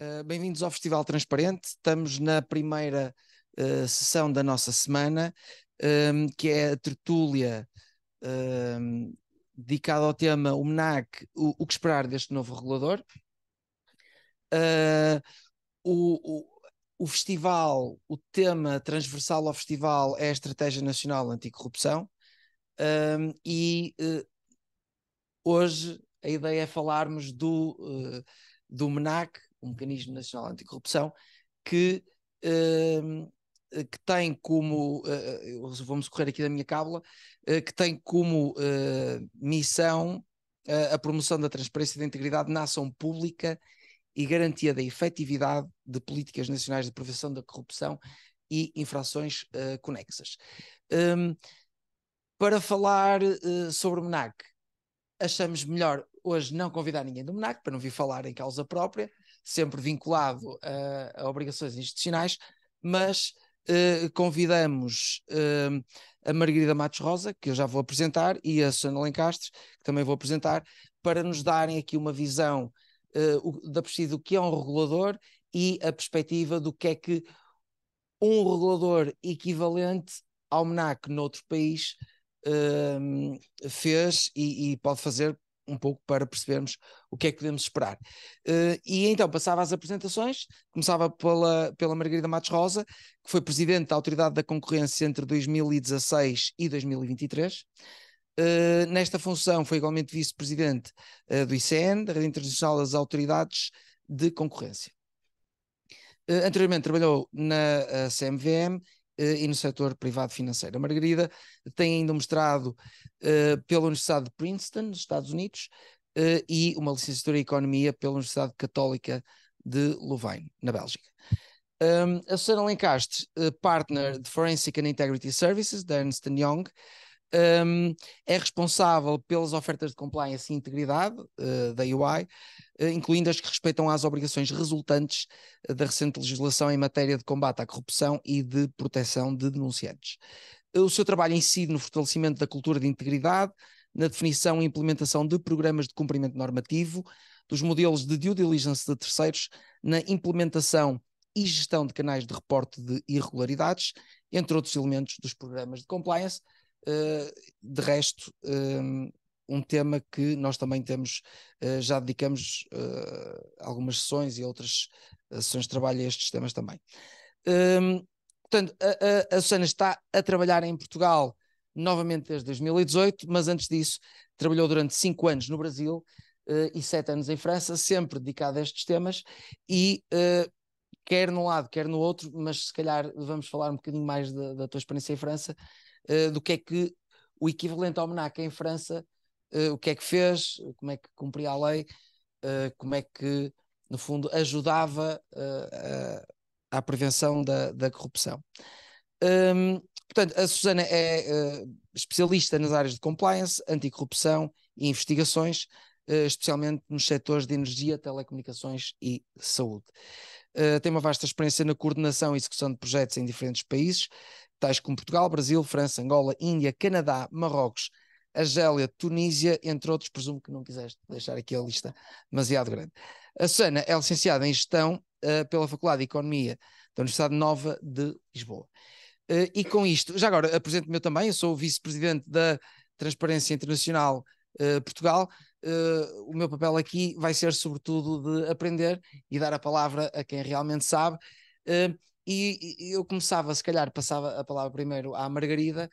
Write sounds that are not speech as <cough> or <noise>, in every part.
Uh, Bem-vindos ao Festival Transparente. Estamos na primeira uh, sessão da nossa semana, um, ehm, que é a tertúlia um, ehm, dedicada ao tema o MENAC, o, o que esperar deste novo regulador. Uh, o, o, o, festival, o tema transversal ao festival é a Estratégia Nacional Anticorrupção. Um, ehm, e hoje a ideia é falarmos do, do MENAC, o Mecanismo Nacional Anticorrupção, que, uh, que tem como, uh, eh, eh, vamos correr aqui da minha cábula, uh, que tem como missão a promoção da transparência e da integridade na ação pública e garantia da efetividade de políticas nacionais de prevenção da corrupção e infrações uh, conexas. Um, ehm, para falar uh, sobre o MNAC, achamos melhor hoje não convidar ninguém do MNAC, para não vir falar em causa própria, sempre vinculado a, a obrigações institucionais, mas eh, convidamos eh, a Margarida Matos Rosa, que eu já vou apresentar, e a Susana Lencastre, que também vou apresentar, para nos darem aqui uma visão eh, da perspectiva do que é um regulador e a perspectiva do que é que um regulador equivalente ao MENAC noutro país fez e, e pode fazer um pouco para percebermos o que é que podemos esperar. Uh, e então passava às apresentações, começava pela, pela Margarida Matos Rosa, que foi presidente da Autoridade da Concorrência entre 2016 e 2023. Uh, eh, nesta função foi igualmente vice-presidente uh, do ICN, da Rede Internacional das Autoridades de Concorrência. anteriormente trabalhou na CMVM eh, e no setor privado financeiro. A Margarida tem ainda um mestrado eh, pela Universidade de Princeton, nos Estados Unidos, eh, e uma licenciatura em Economia pela Universidade Católica de Louvain, na Bélgica. Um, a Susana Lencastre, partner de Forensic and Integrity Services, da Ernst Young, um, é responsável pelas ofertas de compliance e integridade uh, da UI, uh, eh, incluindo as que respeitam às obrigações resultantes eh, da recente legislação em matéria de combate à corrupção e de proteção de denunciantes. O seu trabalho incide no fortalecimento da cultura de integridade, na definição e implementação de programas de cumprimento normativo, dos modelos de due diligence de terceiros, na implementação e gestão de canais de reporte de irregularidades, entre outros elementos dos programas de compliance, eh, de resto, ehm, um tema que nós também temos, eh, já dedicamos eh, algumas sessões e outras sessões de trabalho a estes temas também. Ehm, portanto, a, a, Susana está a trabalhar em Portugal novamente desde 2018, mas antes disso trabalhou durante cinco anos no Brasil e sete anos em França, sempre dedicada a estes temas e quer num lado, quer no outro, mas se calhar vamos falar um bocadinho mais da, da tua experiência em França eh, do que é que o equivalente ao MNAC em França, uh, o que é que fez, como é que cumpria a lei, eh, como é que, no fundo, ajudava à prevenção da, da corrupção. Um, portanto, a Susana é especialista nas áreas de compliance, anticorrupção e investigações, especialmente nos setores de energia, telecomunicações e saúde. Uh, tem uma vasta experiência na coordenação e execução de projetos em diferentes países, tais como Portugal, Brasil, França, Angola, Índia, Canadá, Marrocos, Argélia, Tunísia, entre outros. Presumo que não quiseste deixar aqui a lista demasiado grande. A Susana é licenciada em Gestão uh, pela Faculdade de Economia da Universidade Nova de Lisboa. Uh, e com isto, já agora apresento-me eu também, eu sou vice-presidente da Transparência Internacional uh, Portugal. Uh, o meu papel aqui vai ser, sobretudo, de aprender e dar a palavra a quem realmente sabe e, e, eu começava, se calhar, passava a palavra primeiro à Margarida,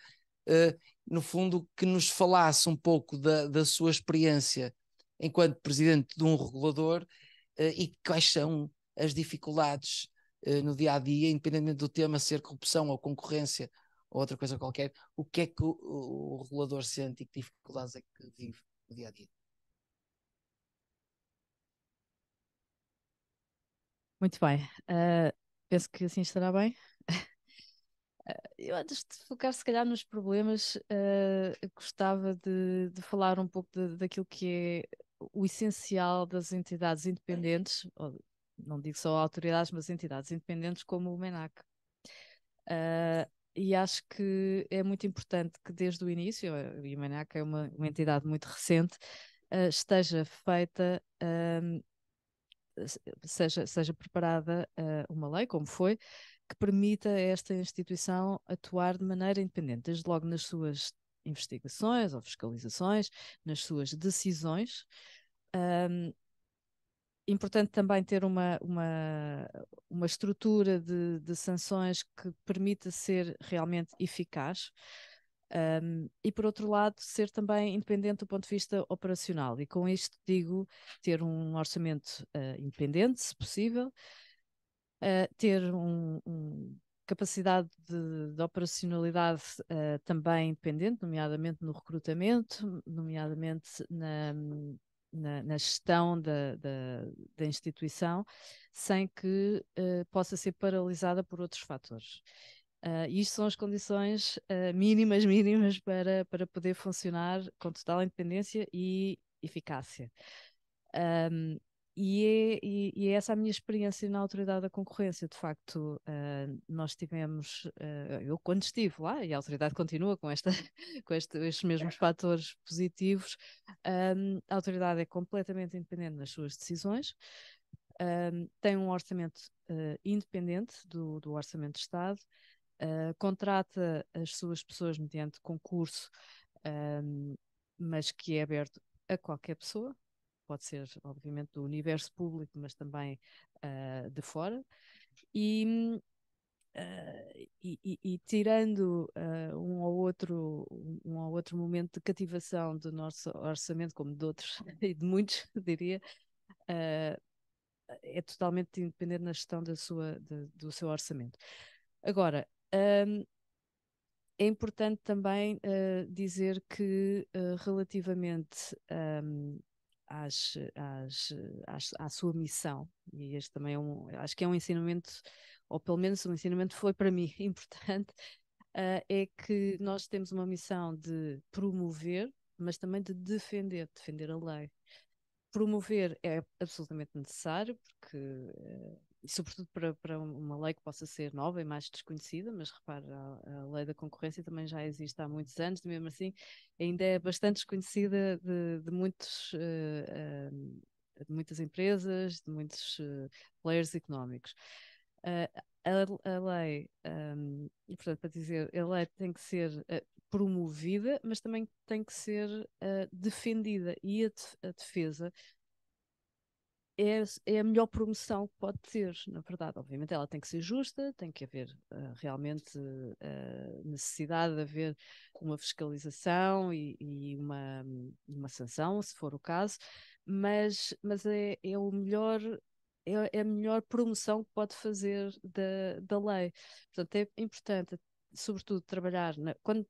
uh, no fundo, que nos falasse um pouco da, da sua experiência enquanto presidente de um regulador uh, e quais são as dificuldades uh, no dia a dia, independentemente do tema ser corrupção ou concorrência ou outra coisa qualquer, o que é que o, o, regulador sente e que dificuldades é que vive no dia a dia? Muito bem. Uh, penso que assim estará bem. <laughs> Eu, antes de focar, se calhar, nos problemas, uh, gostava de, de, falar um pouco de, daquilo que é o essencial das entidades independentes, ou, não digo só autoridades, mas entidades independentes como o MENAC. Uh, e acho que é muito importante que desde o início, eh, e o MENAC é uma, uma entidade muito recente, uh, esteja feita seja, seja preparada uh, uma lei, como foi, que permita a esta instituição atuar de maneira independente, desde logo nas suas investigações ou fiscalizações, nas suas decisões. Um, importante também ter uma, uma, uma estrutura de, de sanções que permita ser realmente eficaz, um, e por outro lado, ser também independente do ponto de vista operacional. E com isto digo ter um orçamento uh, independente, se possível, uh, ter uma um capacidade de, de operacionalidade uh, também independente, nomeadamente no recrutamento, nomeadamente na, na, na gestão da, da, da, instituição, sem que possa ser paralisada por outros fatores. Uh, isto são as condições uh, mínimas, <laughs> mínimas para, para poder funcionar com total independência e eficácia. Um, e, é, e, e, é essa é a minha experiência na Autoridade da Concorrência. De facto, uh, nós tivemos, uh, eu quando estive lá, e a Autoridade continua com, esta, <laughs> com este, estes mesmos fatores positivos, um, a Autoridade é completamente independente nas suas decisões, um, tem um orçamento uh, independente do, do Orçamento de Estado eh, contrata as suas pessoas mediante concurso, ehm, mas que é aberto a qualquer pessoa, pode ser, obviamente, do universo público, mas também uh, de fora. E, uh, e, e tirando uh, um, ou outro, um ou outro momento de cativação do nosso orçamento, como de outros <laughs> e de muitos, <laughs> diria, é totalmente independente na gestão da sua, de, do seu orçamento. Agora, um, é importante também uh, dizer que, uh, relativamente um, às, às, às, à sua missão, e este também é um, acho que é um ensinamento, ou pelo menos um ensinamento foi para mim <laughs> importante, uh, é que nós temos uma missão de promover, mas também de defender, defender a lei. Promover é absolutamente necessário, porque e sobretudo para, para, uma lei que possa ser nova e mais desconhecida, mas repare, a, a, lei da concorrência também já existe há muitos anos, mesmo assim ainda é bastante desconhecida de, de muitos, uh, de muitas empresas, de muitos uh, players económicos. A, a, lei, um, ehm, portanto, para dizer, a lei tem que ser promovida, mas também tem que ser defendida, e a, de, a defesa é, é, a melhor promoção que pode ter, na verdade. Obviamente ela tem que ser justa, tem que haver uh, realmente uh, necessidade de haver uma fiscalização e, e uma, uma, sanção, se for o caso, mas, mas é, é o melhor é, é a melhor promoção que pode fazer da, da lei. Portanto, é importante sobretudo, trabalhar, na, quando,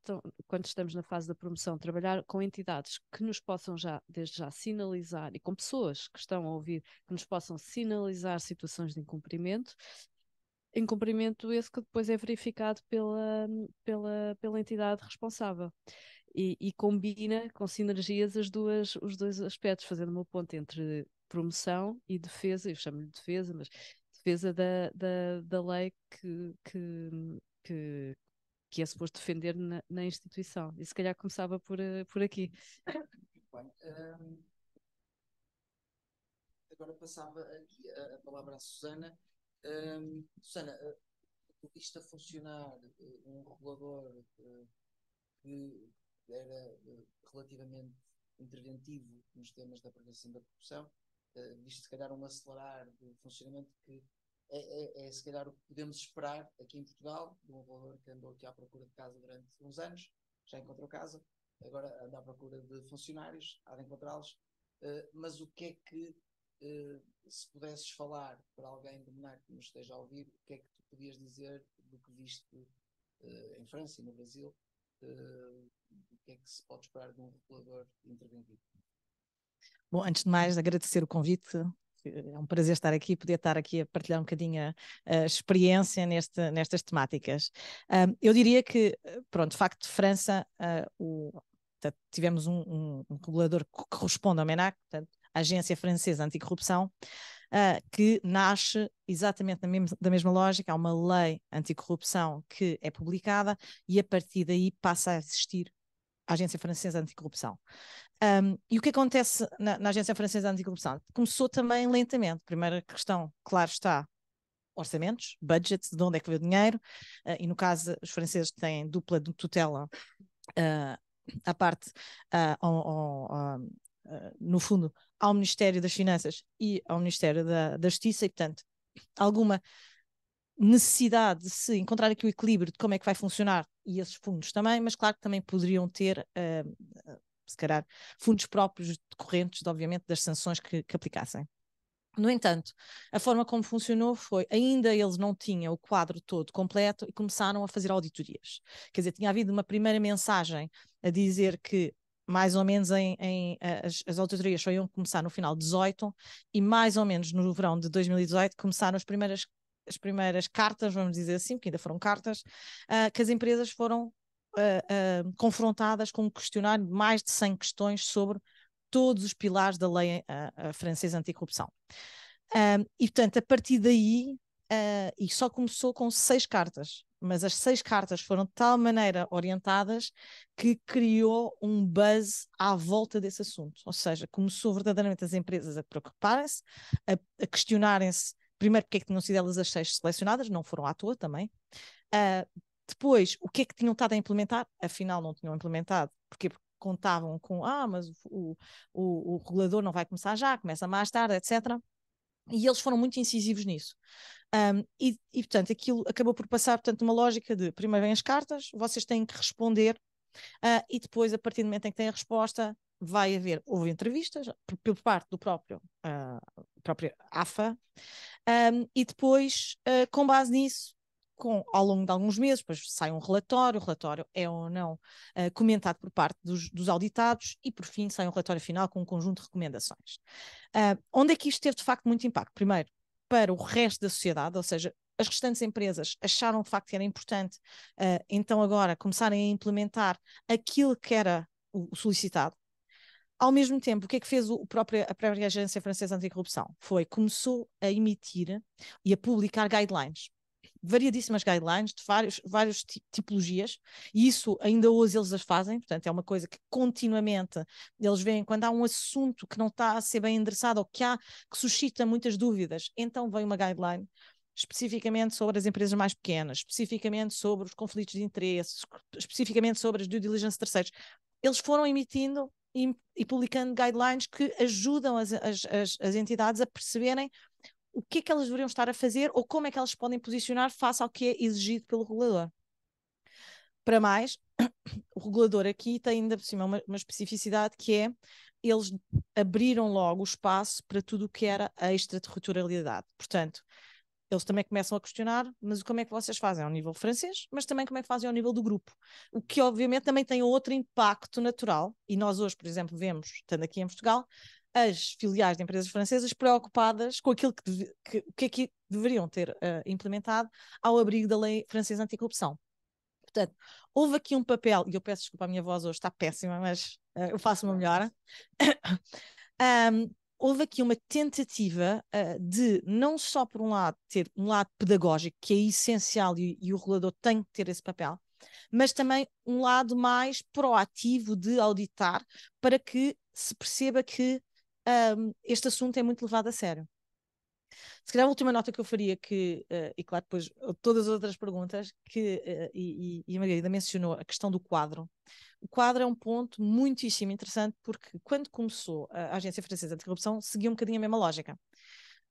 quando estamos na fase da promoção, trabalhar com entidades que nos possam já, desde já, sinalizar e com pessoas que estão a ouvir, que nos possam sinalizar situações de incumprimento. Incumprimento esse que depois é verificado pela, pela, pela entidade responsável. E, e combina com sinergias as duas, os dois aspectos, fazendo uma ponte entre promoção e defesa, eu chamo-lhe defesa, mas defesa da, da, da lei que, que, que, que é suposto defender na, na instituição. E se calhar começava por, eh, por aqui. Bem, ehm, agora passava aqui a, a palavra à Susana. Ehm, Susana, visto eh, a funcionar, eh, um regulador uh, que era uh, relativamente interventivo nos temas da prevenção da corrupção, uh, visto se calhar um acelerar do funcionamento que é, é, é, se calhar o que podemos esperar aqui em Portugal, de um valor que andou aqui à procura de casa durante uns anos, já encontrou casa, agora anda à procura de funcionários, há de encontrá-los. Uh, mas o que é que, uh, se pudesses falar para alguém do Monarca que nos esteja a ouvir, o que é que tu podias dizer do que viste uh, em França e no Brasil? o que é que se pode esperar de um regulador interventivo? Bom, antes de mais, agradecer o convite é um prazer estar aqui, poder estar aqui a partilhar um bocadinho a, experiência neste, nestas temáticas. Um, eu diria que, eh, pronto, de facto, França, uh, o, tivemos um, um, um, regulador que corresponde ao MENAC, portanto, a Agência Francesa Anticorrupção, uh, que nasce exatamente mesma, da mesma lógica, há uma lei anticorrupção que é publicada e a partir daí passa a existir a Agência Francesa Anticorrupção. Um, e o que acontece na, na Agência Francesa de Anticorrupção? Começou também lentamente. Primeira questão, claro está, orçamentos, budgets, de onde é que veio o dinheiro, uh, e no caso, os franceses têm dupla tutela uh, à parte, uh, no fundo, ao Ministério das Finanças e ao Ministério da, da Justiça, e portanto, alguma necessidade de se encontrar aqui o equilíbrio de como é que vai funcionar e esses fundos também, mas claro que também poderiam ter uh, se calhar, fundos próprios decorrentes, obviamente, das sanções que, que aplicassem. No entanto, a forma como funcionou foi, ainda eles não tinham o quadro todo completo e começaram a fazer auditorias. Quer dizer, tinha havido uma primeira mensagem a dizer que mais ou menos em, em as, as, auditorias só iam começar no final de 18 e mais ou menos no verão de 2018 começaram as primeiras as primeiras cartas, vamos dizer assim, porque ainda foram cartas, uh, que as empresas foram uh, confrontadas com um questionário de mais de 100 questões sobre todos os pilares da lei uh, francesa anticorrupção. Um, e, portanto, a partir daí, uh, e só começou com seis cartas, mas as seis cartas foram de tal maneira orientadas que criou um buzz à volta desse assunto. Ou seja, começou verdadeiramente as empresas a preocuparem-se, a, a questionarem-se, primeiro, porque é que tinham sido elas as seis selecionadas, não foram à toa também, uh, depois, o que é que tinham estado a implementar? Afinal, não tinham implementado. Porquê? Porque contavam com, ah, mas o, o, o regulador não vai começar já, começa mais tarde, etc. E eles foram muito incisivos nisso. Um, e, e, portanto, aquilo acabou por passar, portanto, numa lógica de, primeiro vêm as cartas, vocês têm que responder, uh, e depois, a partir do momento em que têm a resposta, vai haver, houve entrevistas por, por parte do próprio, uh, próprio AFA, um, e depois, uh, com base nisso, com, ao longo de alguns meses, depois sai um relatório, o relatório é ou não uh, comentado por parte dos, dos, auditados e, por fim, sai um relatório final com um conjunto de recomendações. Uh, onde é que isto teve, de facto, muito impacto? Primeiro, para o resto da sociedade, ou seja, as restantes empresas acharam de facto que era importante, uh, então agora começarem a implementar aquilo que era o, o solicitado. Ao mesmo tempo, o que é que fez o, próprio, a própria Agência Francesa Anticorrupção? Foi, começou a emitir e a publicar guidelines variadíssimas guidelines de vários, várias tipologias, e isso ainda hoje eles as fazem, portanto é uma coisa que continuamente eles veem quando há um assunto que não está a ser bem endereçado ou que há, que suscita muitas dúvidas, então vem uma guideline especificamente sobre as empresas mais pequenas, especificamente sobre os conflitos de interesses, especificamente sobre as due diligence terceiros. Eles foram emitindo e, e publicando guidelines que ajudam as, as, as, as entidades a perceberem o que é que elas deveriam estar a fazer ou como é que elas podem posicionar face ao que é exigido pelo regulador. Para mais, <coughs> o regulador aqui tem ainda por cima uma, uma especificidade que é eles abriram logo o espaço para tudo o que era a extraterritorialidade. Portanto, eles também começam a questionar, mas como é que vocês fazem ao nível francês, mas também como é que fazem ao nível do grupo. O que obviamente também tem outro impacto natural, e nós hoje, por exemplo, vemos, estando aqui em Portugal, as filiais de empresas francesas preocupadas com aquilo que, que, que, é que deveriam ter uh, implementado ao abrigo da lei francesa anticorrupção. Portanto, houve aqui um papel, e eu peço desculpa, a minha voz hoje está péssima, mas uh, eu faço uma melhora. um, <coughs> houve aqui uma tentativa uh, de, não só por um lado, ter um lado pedagógico, que é essencial e, e o regulador tem que ter esse papel, mas também um lado mais proativo de auditar para que se perceba que um, este assunto é muito levado a sério. Se calhar a última nota que eu faria, que, uh, e claro, depois todas as outras perguntas, que, uh, e, e, a Margarida mencionou a questão do quadro. O quadro é um ponto muitíssimo interessante, porque quando começou a Agência Francesa de Corrupção, seguia um bocadinho a mesma lógica.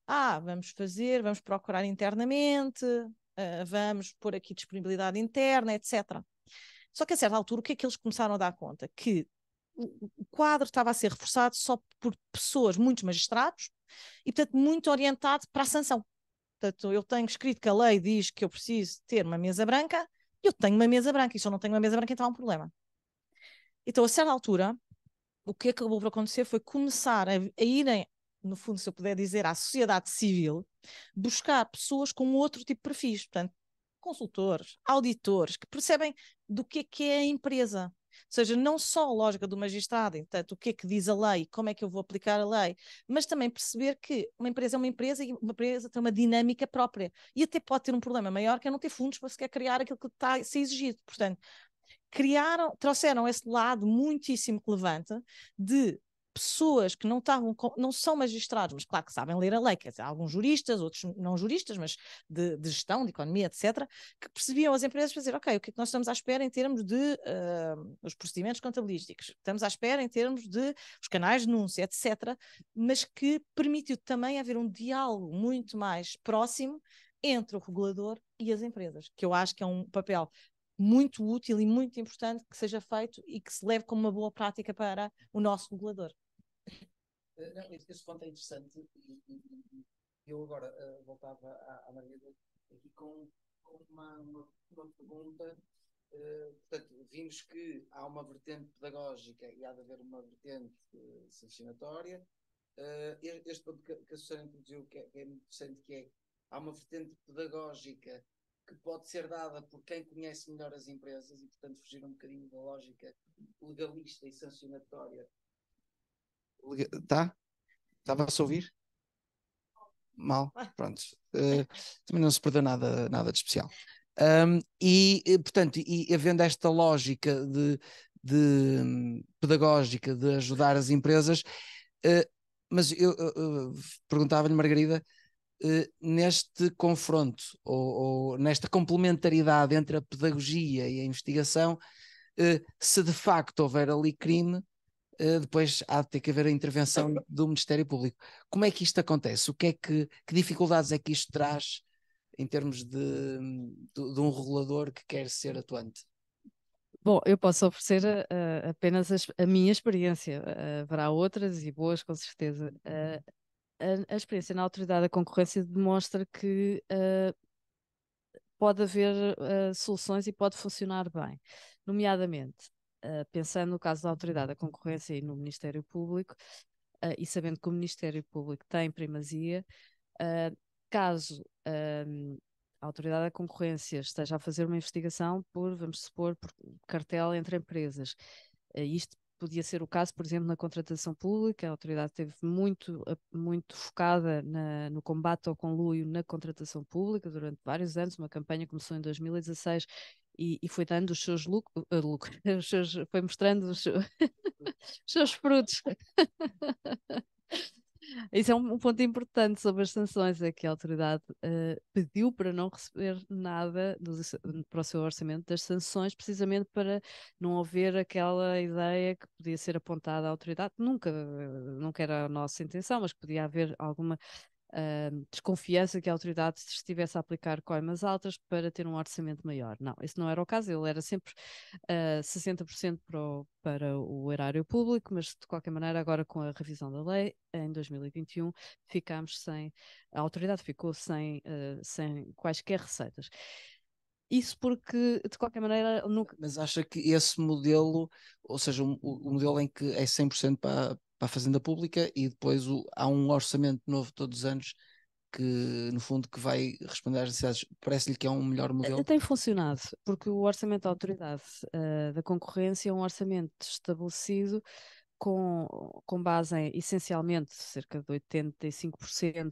Ah, vamos fazer, vamos procurar internamente, uh, vamos pôr aqui disponibilidade interna, etc. Só que a certa altura, o que é que eles começaram a dar conta? Que o quadro estava a ser reforçado só por pessoas, muitos magistrados, e portanto muito orientado para a sanção. Portanto, eu tenho escrito que a lei diz que eu preciso ter uma mesa branca, eu tenho uma mesa branca, e se eu não tenho uma mesa branca, então há um problema. Então, a certa altura, o que acabou por acontecer foi começar a, a irem, no fundo, se eu puder dizer, à sociedade civil, buscar pessoas com outro tipo de perfis, portanto, consultores, auditores, que percebem do que é que é a empresa, seja, não só a lógica do magistrado, portanto, o que é que diz a lei, como é que eu vou aplicar a lei, mas também perceber que uma empresa é uma empresa e uma empresa tem uma dinâmica própria. E até pode ter um problema maior que é não ter fundos para sequer criar aquilo que está a ser exigido. Portanto, criaram, trouxeram esse lado muitíssimo relevante de pessoas que não, estavam não são magistrados, mas claro que sabem ler a lei, quer dizer, alguns juristas, outros não juristas, mas de, de gestão, de economia, etc., que percebiam as empresas para dizer, ok, o que é que nós estamos à espera em termos de uh, os procedimentos contabilísticos, estamos à espera em termos de os canais de denúncia, etc., mas que permitiu também haver um diálogo muito mais próximo entre o regulador e as empresas, que eu acho que é um papel muito útil e muito importante que seja feito e que se leve como uma boa prática para o nosso regulador. Eh, não, esse ponto é interessante e, eu agora uh, voltava à, à Maria aqui com, com uma, uma, uma, pergunta. Uh, portanto, vimos que há uma vertente pedagógica e há de haver uma vertente uh, sancionatória. Uh, este ponto que, que a Susana introduziu que é, que é muito interessante, que é há uma vertente pedagógica que pode ser dada por quem conhece melhor as empresas e, portanto, fugir um bocadinho da lógica legalista e sancionatória. Tá? Estava a se ouvir? Mal, ah. pronto. Uh, também não se perdeu nada, nada de especial. Um, e, eh, portanto, e havendo esta lógica de, de pedagógica de ajudar as empresas, uh, mas eu, eu, eu perguntava-lhe, Margarida, eh, neste confronto ou, ou, nesta complementaridade entre a pedagogia e a investigação, eh, se de facto houver ali crime, eh, depois há de ter que haver a intervenção do Ministério Público. Como é que isto acontece? O que é que, que dificuldades é que isto traz em termos de, de, de um regulador que quer ser atuante? Bom, eu posso oferecer uh, apenas a, a, minha experiência. Uh, haverá outras e boas, com certeza a, a, experiência na autoridade da concorrência demonstra que uh, pode haver uh, soluções e pode funcionar bem, nomeadamente. Uh, pensando no caso da autoridade da concorrência e no Ministério Público, e sabendo que o Ministério Público tem primazia, caso a autoridade da concorrência esteja a fazer uma investigação por, vamos supor, por cartel entre empresas, isto podia ser o caso, por exemplo, na contratação pública, a autoridade esteve muito, muito focada na, no combate ao conluio na contratação pública durante vários anos, uma campanha começou em 2016 e, e foi dando os seus lucros, eh, <laughs> uh, foi mostrando os, <laughs> os seus frutos. <laughs> Isso é um, ponto importante sobre as sanções, é que a autoridade uh, pediu para não receber nada dos, para o seu orçamento das sanções, precisamente para não haver aquela ideia que podia ser apontada à autoridade, nunca, eh, nunca era a nossa intenção, mas que podia haver alguma Hum, desconfiança que a autoridade estivesse a aplicar coimas altas para ter um orçamento maior. Não, esse não era o caso, ele era sempre uh, hum, 60% para o, para o erário público, mas de qualquer maneira, agora com a revisão da lei, em 2021, ficamos sem, a autoridade ficou sem, uh, sem quaisquer receitas. Isso porque, de qualquer maneira, nunca. Mas acha que esse modelo, ou seja, o, o modelo em que é 100% para, para a Fazenda Pública e depois o, há um orçamento novo todos os anos que no fundo que vai responder às necessidades parece-lhe que é um melhor eh, modelo? Tem funcionado, porque o orçamento da autoridade uh, da concorrência é um orçamento estabelecido com, com base em, essencialmente, cerca de 85%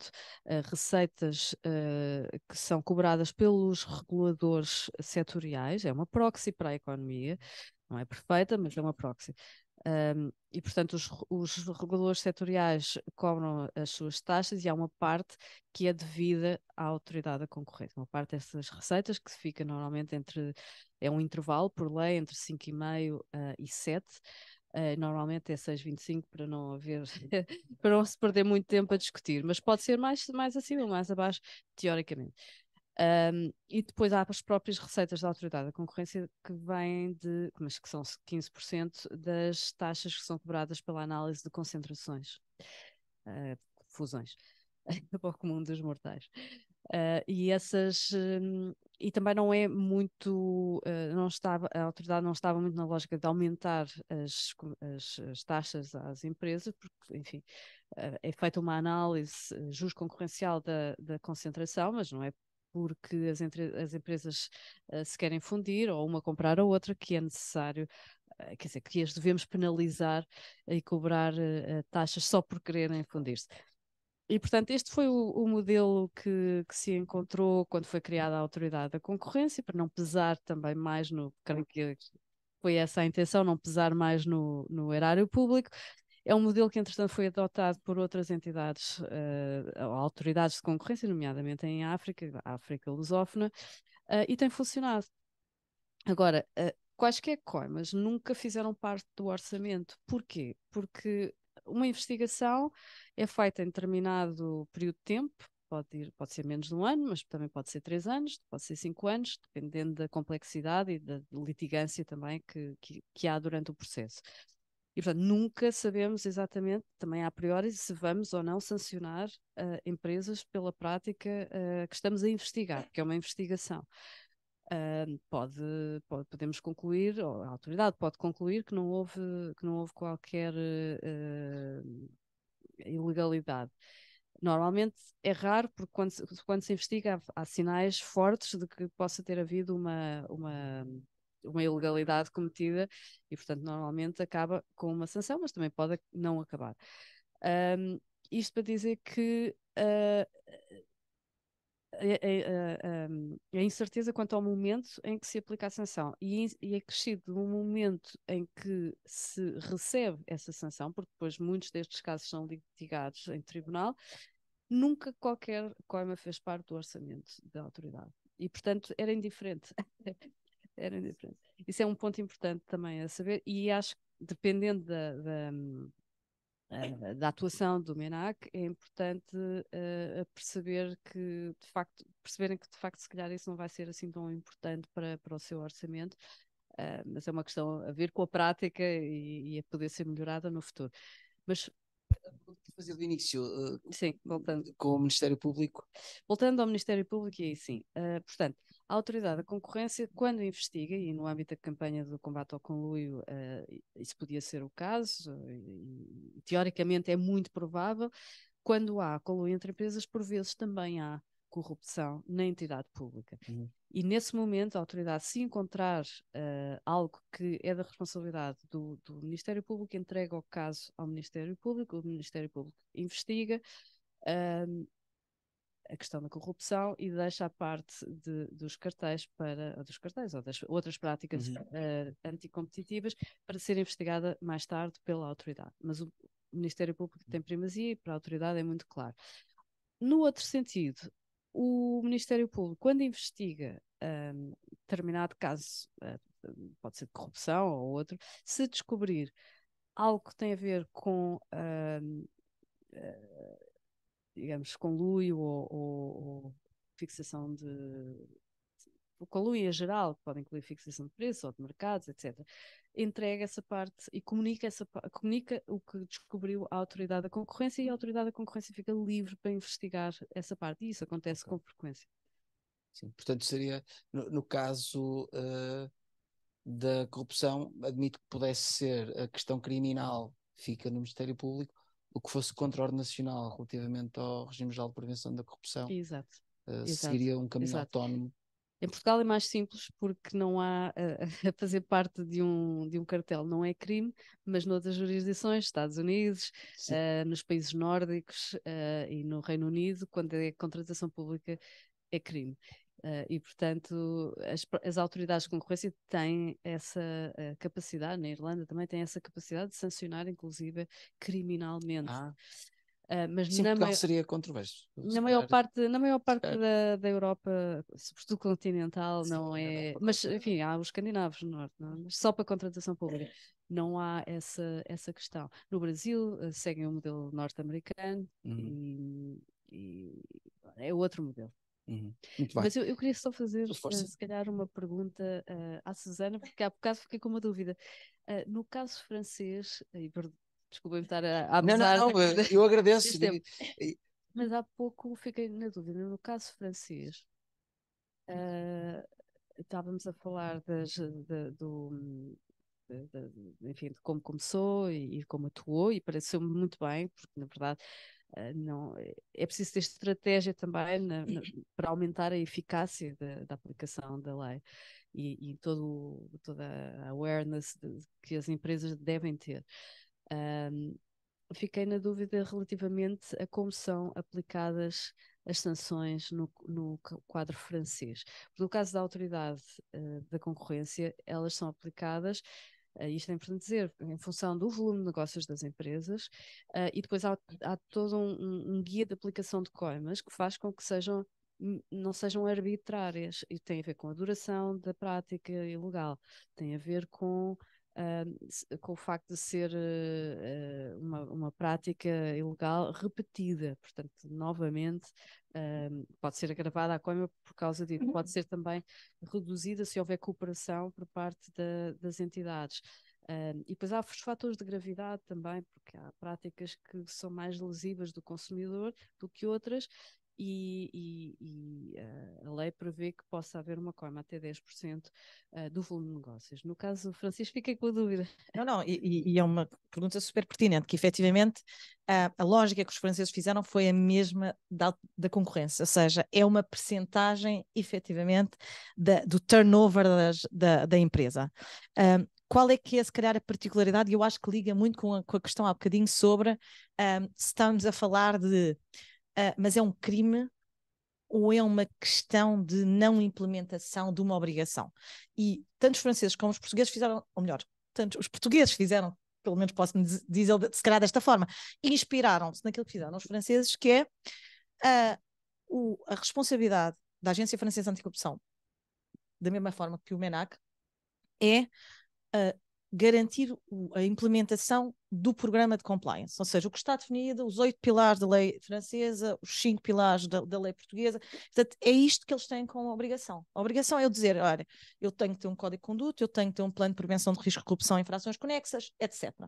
uh, eh, receitas uh, que são cobradas pelos reguladores setoriais, é uma proxy para a economia, não é perfeita, mas é uma proxy. Um, e, portanto, os, os, reguladores setoriais cobram as suas taxas e há uma parte que é devida à autoridade da concorrência. Uma parte dessas receitas que fica normalmente entre. é um intervalo por lei entre 5,5 uh, e 7. Uh, ah, ah, normalmente é 6,25 para não haver, <laughs> para não se perder muito tempo a discutir, mas pode ser mais, mais acima ou mais abaixo, teoricamente. Um, e depois há as próprias receitas da Autoridade da Concorrência que vêm de, mas que são 15% das taxas que são cobradas pela análise de concentrações, uh, fusões, <laughs> para o comum dos mortais. Uh, e essas hum, e também não é muito uh, não estava a autoridade não estava muito na lógica de aumentar as, as, as taxas às empresas porque enfim uh, é feita uma análise justo concorrencial da, da concentração mas não é porque as, entre, as empresas uh, se querem fundir ou uma comprar a outra, que é necessário eh, quer dizer, que as devemos penalizar e cobrar uh, taxas só por quererem fundir-se. E, portanto, este foi o, o modelo que, que, se encontrou quando foi criada a Autoridade da Concorrência, para não pesar também mais no. Creio que foi essa a intenção, não pesar mais no, no erário público. É um modelo que, entretanto, foi adotado por outras entidades, uh, autoridades de concorrência, nomeadamente em África, África lusófona, uh, e tem funcionado. Agora, uh, quaisquer coimas nunca fizeram parte do orçamento. Porquê? Porque uma investigação é feita em determinado período de tempo, pode, ir, pode ser menos de um ano, mas também pode ser três anos, pode ser cinco anos, dependendo da complexidade e da litigância também que, que, que há durante o processo. E, portanto, nunca sabemos exatamente, também a priori, se vamos ou não sancionar uh, empresas pela prática uh, que estamos a investigar, que é uma investigação. Uh, pode, pode, podemos concluir, ou a autoridade pode concluir que não houve, que não houve qualquer eh, ilegalidade. Normalmente é raro, porque quando, quando se investiga há, há sinais fortes de que possa ter havido uma, uma uma ilegalidade cometida e, portanto, normalmente acaba com uma sanção, mas também pode não acabar. Um, isto para dizer que uh, a, a, a, a, incerteza quanto ao momento em que se aplica a sanção e, e acrescido no momento em que se recebe essa sanção, porque depois muitos destes casos são litigados em tribunal, nunca qualquer coima fez parte do orçamento da autoridade. E, portanto, era indiferente. <laughs> Eram diferentes. Isso é um ponto importante também a saber, e acho que dependendo da, da, eh, da atuação do MENAC, é importante uh, perceber que, de facto, perceberem que, de facto, se calhar isso não vai ser assim tão importante para, para o seu orçamento, uh, mas é uma questão a ver com a prática e, e a poder ser melhorada no futuro. Mas fazer do início. Uh, sim, voltando. Com o Ministério Público. Voltando ao Ministério Público, e aí sim. Uh, portanto, a Autoridade da Concorrência, quando investiga, e no âmbito da campanha do combate ao conluio, uh, isso podia ser o caso, e, e, teoricamente é muito provável, quando há conluio entre empresas, por vezes também há corrupção na entidade pública. Uhum. E nesse momento, a autoridade, se encontrar uh, algo que é da responsabilidade do, do, Ministério Público, entrega o caso ao Ministério Público, o Ministério Público investiga. Uh, a questão da corrupção e deixa a parte de, dos cartéis para dos cartéis ou das outras práticas uhum. uh, anticompetitivas para ser investigada mais tarde pela autoridade. Mas o Ministério Público tem primazia e para a autoridade é muito claro. No outro sentido, o Ministério Público, quando investiga um, determinado caso, uh, pode ser de corrupção ou outro, se descobrir algo que tem a ver com uh, digamos, conluio ou, ou, ou fixação de, o conluio em geral, que pode incluir fixação de preço ou de mercados, etc., entrega essa parte e comunica, essa, comunica o que descobriu à autoridade da concorrência e a autoridade da concorrência fica livre para investigar essa parte. E isso acontece com frequência. Sim, portanto, seria no, no caso uh, da corrupção, admito que pudesse ser a questão criminal, fica no Ministério Público, o que fosse contra a ordem nacional relativamente ao regime geral de prevenção da corrupção Exato. Uh, Exato. seguiria um caminho Exato. autónomo. Em Portugal é mais simples porque não há uh, <laughs> fazer parte de um, de um cartel não é crime, mas noutras jurisdições, Estados Unidos, uh, nos países nórdicos e no Reino Unido, quando é contratação pública, é crime. Uh, e, portanto, as, as, autoridades de concorrência têm essa uh, capacidade, na Irlanda também têm essa capacidade de sancionar, inclusive, criminalmente. Ah. Uh, mas Sim, na maior, seria controverso. Na maior, parte, na maior parte da, da Europa, sobretudo continental, Sim, não é. Mas, enfim, é? há os escandinavos no norte, não? É? mas só para a contratação pública. É. Não há essa, essa questão. No Brasil, seguem o um modelo norte-americano uhum. e, e é outro modelo. Uhum. Mas eu, eu, queria só fazer, uh, se calhar, uma pergunta uh, à Susana, porque há bocado fiquei com uma dúvida. Uh, no caso francês, e desculpa-me estar a, a abusar... Não, não, <laughs> não eu agradeço. Mas há pouco fiquei na dúvida. No caso francês, estávamos a falar das, do... De, de, enfim, de como começou e, e como atuou, e pareceu-me muito bem, porque na verdade ah, não, é, é preciso ter estratégia também na, na, para aumentar a eficácia da, da aplicação da lei e, e todo, toda a awareness de, que as empresas devem ter. Um, fiquei na dúvida relativamente a como são aplicadas as sanções no, no quadro francês. No caso da autoridade uh, da concorrência, elas são aplicadas eh, isto é importante dizer, em função do volume de negócios das empresas, eh, e depois há, há todo um, um guia de aplicação de coimas que faz com que sejam não sejam arbitrárias e tem a ver com a duração da prática ilegal, tem a ver com ah, com o facto de ser uh, uma, uma prática ilegal repetida, portanto, novamente, uh, pode ser agravada a coima por causa disso, uhum. pode ser também reduzida se houver cooperação por parte da, das entidades. Uh, e depois há os fatores de gravidade também, porque há práticas que são mais lesivas do consumidor do que outras, e, e, e uh, a lei prevê que possa haver uma coima até 10% uh, eh, do volume de negócios. No caso, Francisco, fiquei com a dúvida. Não, não, e, e é uma pergunta super pertinente, que efetivamente a, eh, a lógica que os franceses fizeram foi a mesma da, da concorrência, ou seja, é uma percentagem efetivamente da, do turnover das, da, da empresa. qual é que é, se calhar, a particularidade? Eu acho que liga muito com a, com a questão há bocadinho sobre um, se estamos a falar de uh, mas é um crime ou é uma questão de não implementação de uma obrigação? E tanto os franceses como os portugueses fizeram, ou melhor, tanto os portugueses fizeram, pelo menos posso-me dizer, se calhar desta forma, inspiraram-se naquilo que fizeram os franceses, que é a, ah, o, a responsabilidade da Agência Francesa Anticorrupção, da mesma forma que o MENAC, é uh, garantir a implementação do programa de compliance, ou seja, o que está definido, os oito pilares da lei francesa, os cinco pilares da, da, lei portuguesa, portanto, é isto que eles têm como obrigação. A obrigação é eu dizer, olha, eu tenho que ter um código de conduta, eu tenho que ter um plano de prevenção de risco de corrupção e infrações conexas, etc. Uh,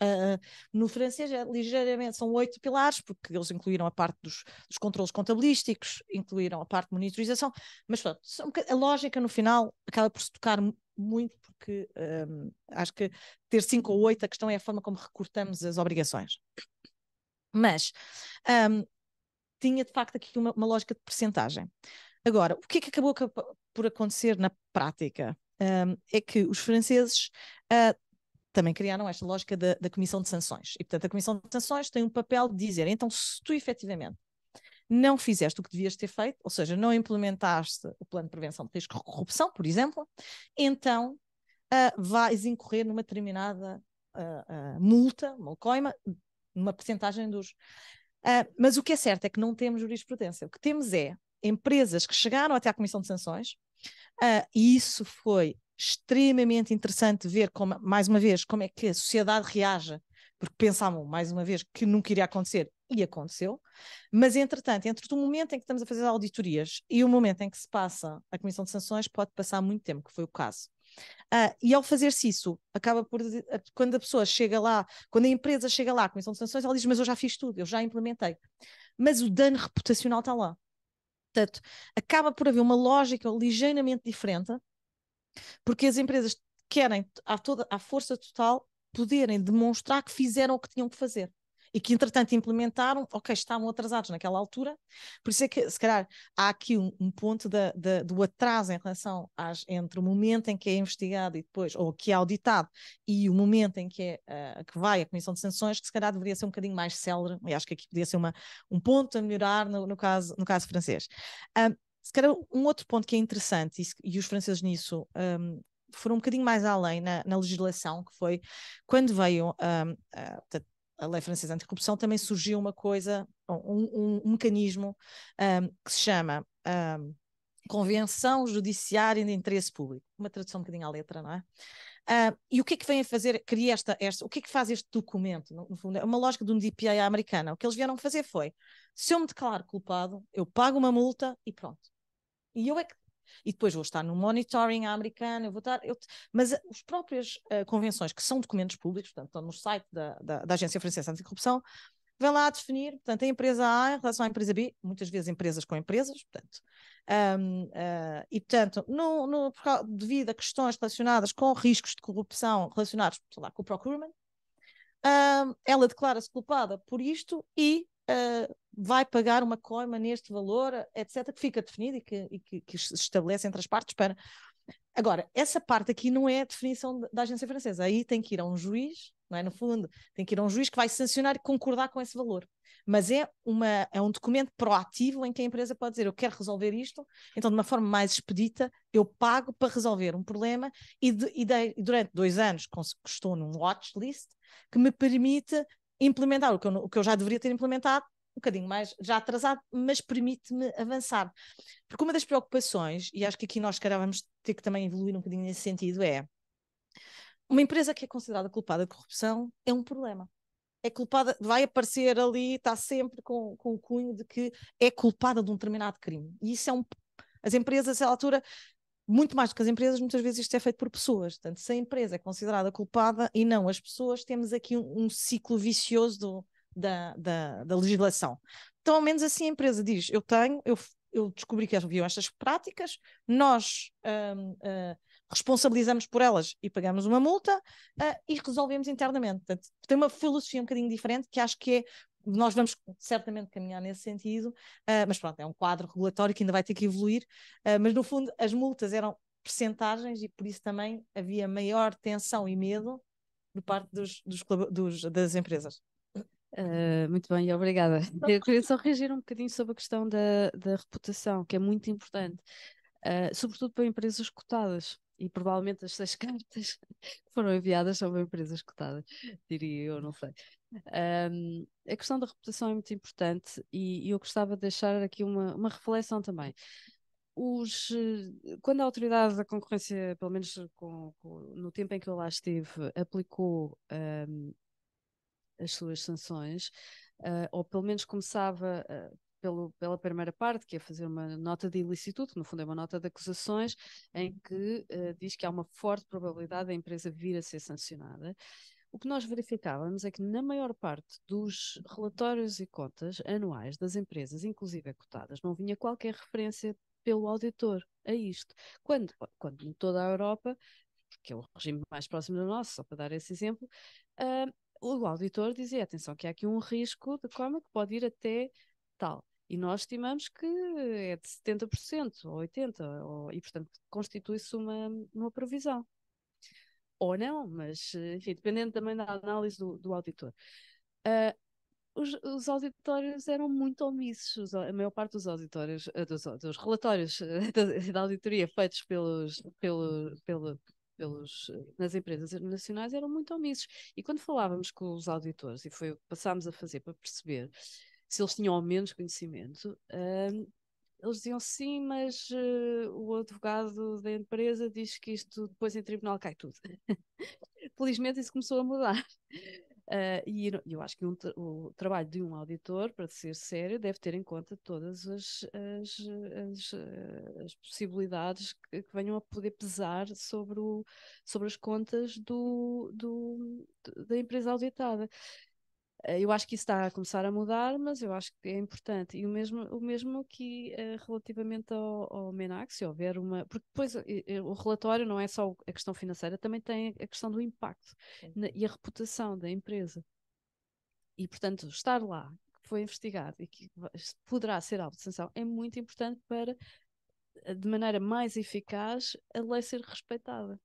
ah, ah, no francês é ligeiramente, são oito pilares, porque eles incluíram a parte dos, dos controles contabilísticos, incluíram a parte de monitorização, mas pronto, a lógica no final acaba por se tocar muito, porque um, acho que ter cinco ou oito, a questão é a forma como recortamos as obrigações. Mas um, tinha de facto aqui uma, uma, lógica de percentagem. Agora, o que é que acabou por acontecer na prática? Um, é que os franceses uh, também criaram esta lógica da, da, Comissão de Sanções. E, portanto, a Comissão de Sanções tem um papel de dizer, então, se tu efetivamente não fizeste o que devias ter feito, ou seja, não implementaste o plano de prevenção de risco de corrupção, por exemplo, então uh, vais incorrer numa determinada uh, uh, multa, uma coima, numa percentagem dos. mas o que é certo é que não temos jurisprudência. O que temos é empresas que chegaram até à Comissão de Sanções, e isso foi extremamente interessante ver, como, mais uma vez, como é que a sociedade reage porque pensámos, mais uma vez, que nunca iria acontecer e aconteceu, mas entretanto, entre o momento em que estamos a fazer auditorias e o momento em que se passa a comissão de sanções, pode passar muito tempo, que foi o caso. Ah, e ao fazer-se isso, acaba por. Ah, quando a pessoa chega lá, quando a empresa chega lá à Comissão de Sanções, ela diz: Mas eu já fiz tudo, eu já implementei. Mas o dano reputacional está lá. Portanto, acaba por haver uma lógica ligeiramente diferente, porque as empresas querem, à, toda, à força total, poderem demonstrar que fizeram o que tinham que fazer e que entretanto implementaram, ok, estavam atrasados naquela altura, por isso é que se calhar há aqui um, um ponto da, da, do atraso em relação às, entre o momento em que é investigado e depois, ou que é auditado, e o momento em que, é, uh, que vai à Comissão de Sanções, que se calhar deveria ser um bocadinho mais célere, e acho que aqui podia ser uma, um ponto a melhorar no, no caso, no caso francês. Um, ah, se calhar um outro ponto que é interessante, e, e os franceses nisso um, ah, Tipo, foram um bocadinho mais além na, na legislação, que foi quando veio um, a, a lei francesa anticorrupção, também surgiu uma coisa, um, um, um mecanismo um, que se chama hum, Convenção Judiciária de Interesse Público. Uma tradução um bocadinho à letra, não é? Uh, e o que é que vem a fazer? Cria esta, esta, o que é que faz este documento? No, no fundo, é uma lógica de um DPA americana. O que eles vieram fazer foi: se eu me declaro culpado, eu pago uma multa e pronto. E eu é que e depois vou estar no monitoring americano, eu vou estar. Eu, mas as próprias uh, convenções, que são documentos públicos, portanto, estão no site da, da, da Agência Francesa Anticorrupção, vem lá a definir, portanto, a empresa A em relação à empresa B, muitas vezes empresas com empresas, portanto. Um, uh, eh, e, portanto, no, no, devido a questões relacionadas com riscos de corrupção relacionados, lá, com o procurement, um, ela declara-se culpada por isto e uh, vai pagar uma coima neste valor, etc., que fica definido e que, e que, que se estabelece entre as partes para. Agora, essa parte aqui não é a definição da agência francesa. Aí tem que ir a um juiz, não é? No fundo, tem que ir a um juiz que vai sancionar e concordar com esse valor. Mas é, uma, é um documento proativo em que a empresa pode dizer: Eu quero resolver isto, então, de uma forma mais expedita, eu pago para resolver um problema e, de, e, de, e durante dois anos estou num watch list que me permite implementar o que, eu, o que eu já deveria ter implementado, um bocadinho mais já atrasado, mas permite-me avançar. Porque uma das preocupações, e acho que aqui nós, calhar, vamos ter que também evoluir um bocadinho nesse sentido, é uma empresa que é considerada culpada de corrupção é um problema. É culpada, vai aparecer ali, está sempre com, com o cunho de que é culpada de um determinado crime. E isso é um. As empresas, à altura, muito mais do que as empresas, muitas vezes isto é feito por pessoas. Portanto, se a empresa é considerada culpada e não as pessoas, temos aqui um, um ciclo vicioso do, da, da, da, legislação. Então, ao menos assim a empresa diz: eu tenho, eu, eu descobri que haviam estas práticas, nós um, uh, eh, responsabilizamos por elas e pagamos uma multa uh, e resolvemos internamente. Portanto, tem uma filosofia um bocadinho diferente que acho que é nós vamos certamente caminhar nesse sentido, uh, mas pronto, é um quadro regulatório que ainda vai ter que evoluir, uh, mas no fundo as multas eram percentagens e por isso também havia maior tensão e medo por parte dos, dos, dos das empresas. Uh, muito bem, obrigada. <laughs> Eu queria só reagir um bocadinho sobre a questão da, da reputação, que é muito importante, sobretudo para empresas cotadas e provavelmente as seis <laughs> cartas que foram enviadas são para empresas cotadas, diria eu, não sei. Um, a questão da reputação é muito importante e, e eu gostava de deixar aqui uma, uma reflexão também. Os, eh, quando a autoridade da concorrência, pelo menos com, com, no tempo em que eu lá estive, aplicou um, as suas sanções, uh, ou pelo menos começava uh, pelo, pela primeira parte, que é fazer uma nota de ilicitude, no fundo é uma nota de acusações, em que uh, diz que há uma forte probabilidade da empresa vir a ser sancionada. O que nós verificávamos é que, na maior parte dos relatórios e contas anuais das empresas, inclusive cotadas, não vinha qualquer referência pelo auditor a isto. Quando, quando em toda a Europa, que é o regime mais próximo do nosso, só para dar esse exemplo, uh, o auditor dizia: atenção, que há aqui um risco de coma é que pode ir até tal. E nós estimamos que é de 70% ou 80%, ou, e portanto constitui-se uma, uma provisão ou não, mas enfim, dependendo também da análise do, do auditor. Uh, os, os, auditórios eram muito omissos, a maior parte dos auditórios, ah, dos, dos relatórios <laughs> da, da, auditoria feitos pelos, pelo, pelo, pelos, nas empresas internacionais eram muito omissos. E quando falávamos com os auditores, e foi o que passámos a fazer para perceber se eles tinham ao menos conhecimento, ah, eles diziam sim, mas uh, o advogado da empresa diz que isto depois em tribunal cai tudo. <laughs> Felizmente isso começou a mudar. Uh, e eu acho que um, o trabalho de um auditor, para ser sério, deve ter em conta todas as, as, as, eh, as possibilidades que, que, venham a poder pesar sobre, o, sobre as contas do, do, da empresa auditada. Eh, eu acho que isso está a começar a mudar, mas eu acho que é importante. E o mesmo, o mesmo aqui uh, relativamente ao, ao MENAC, se houver uma. Porque depois eh, o relatório não é só a questão financeira, também tem a questão do impacto na, e a reputação da empresa. E, portanto, estar lá, que foi investigado e que poderá ser alvo de sanção, é muito importante para, de maneira mais eficaz, a lei ser respeitada.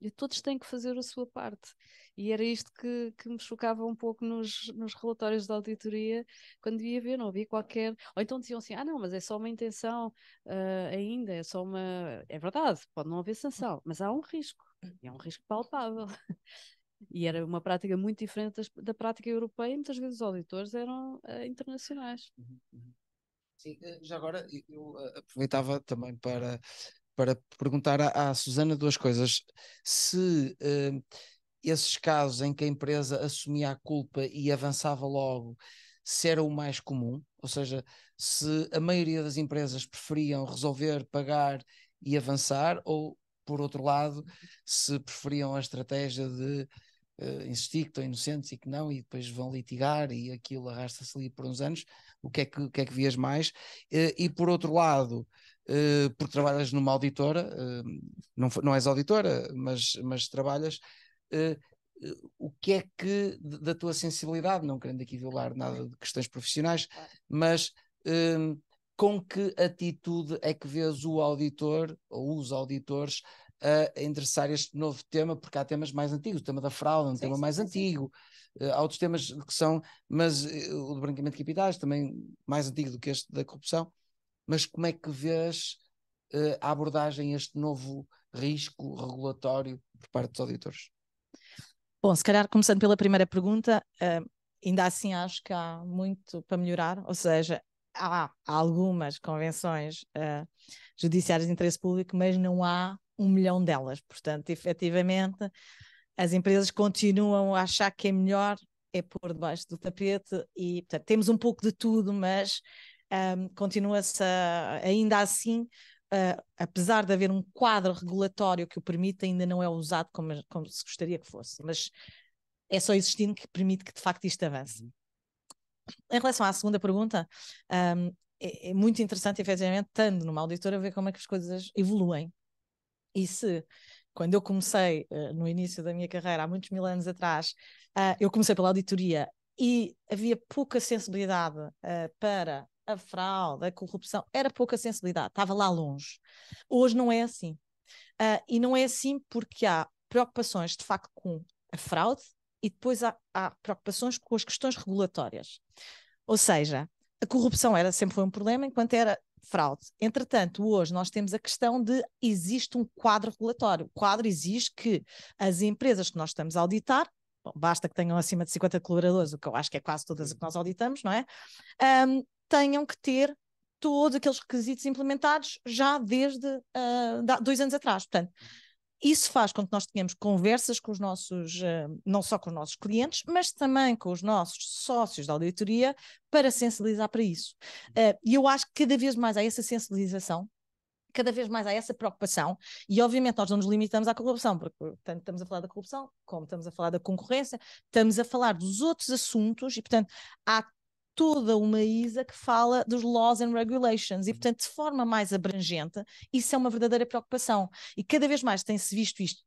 E todos têm que fazer a sua parte. E era isto que, que me chocava um pouco nos, nos relatórios da auditoria, quando ia ver, não havia qualquer. Ou então diziam assim: ah, não, mas é só uma intenção uh, ainda, é só uma. É verdade, pode não haver sanção, mas há um risco, e é um risco palpável. E era uma prática muito diferente das, da prática europeia, e muitas vezes os auditores eram uh, internacionais. Uhum, uhum. Sim, eh, já agora eu eh, aproveitava também para, para perguntar à, à Susana duas coisas. Se. Uh, esses casos em que a empresa assumia a culpa e avançava logo, se era o mais comum, ou seja, se a maioria das empresas preferiam resolver, pagar e avançar, ou, por outro lado, se preferiam a estratégia de uh, insistir que estão inocentes e que não, e depois vão litigar e aquilo arrasta-se ali por uns anos, o que é que, que, é que vias mais? Uh, e por outro lado, uh, porque trabalhas numa auditora, uh, não, não és auditora, mas, mas trabalhas eh, o que é que da tua sensibilidade, não querendo aqui violar nada de questões profissionais, mas eh, com que atitude é que vês o auditor ou os auditores a endereçar este novo tema, porque há temas mais antigos, o tema da fraude é um sim, tema sim, mais sim, antigo, eh, há outros temas que são, mas o do branqueamento de capitais também mais antigo do que este da corrupção, mas como é que vês a abordagem a este novo risco regulatório por parte dos auditores? Bom, se calhar começando pela primeira pergunta, uh, ainda assim acho que há muito para melhorar, ou seja, há algumas convenções uh, judiciárias de interesse público, mas não há um milhão delas. Portanto, efetivamente, as empresas continuam a achar que é melhor é pôr debaixo do tapete e portanto, temos um pouco de tudo, mas um, ah, continua-se ainda assim uh, apesar de haver um quadro regulatório que o permite, ainda não é usado como, como, se gostaria que fosse. Mas é só existindo que permite que de facto isto avance. Uhum. Em relação à segunda pergunta, um, é, é, muito interessante, efetivamente, estando numa auditora, ver como é que as coisas evoluem. E se, quando eu comecei uh, no início da minha carreira, há muitos mil anos atrás, uh, eu comecei pela auditoria e havia pouca sensibilidade uh, para a fraude, a corrupção, era pouca sensibilidade, estava lá longe. Hoje não é assim. Uh, e não é assim porque há preocupações, de facto, com a fraude e depois há, há preocupações com as questões regulatórias. Ou seja, a corrupção era sempre foi um problema enquanto era fraude. Entretanto, hoje nós temos a questão de existe um quadro regulatório. O quadro exige que as empresas que nós estamos a auditar, bom, basta que tenham acima de 50 colaboradores, o que eu acho que é quase todas as que nós auditamos, não é? Um, tenham que ter todos aqueles requisitos implementados já desde uh, dois anos atrás. Portanto, isso faz com que nós tenhamos conversas com os nossos, uh, não só com os nossos clientes, mas também com os nossos sócios da auditoria para sensibilizar para isso. Ah, e eu acho que cada vez mais há essa sensibilização cada vez mais há essa preocupação e obviamente nós não nos limitamos à corrupção, porque tanto estamos a falar da corrupção, como estamos a falar da concorrência, estamos a falar dos outros assuntos e portanto há toda uma ISA que fala dos laws and regulations e, uhum. portanto, de forma mais abrangente, isso é uma verdadeira preocupação. E cada vez mais tem-se visto isto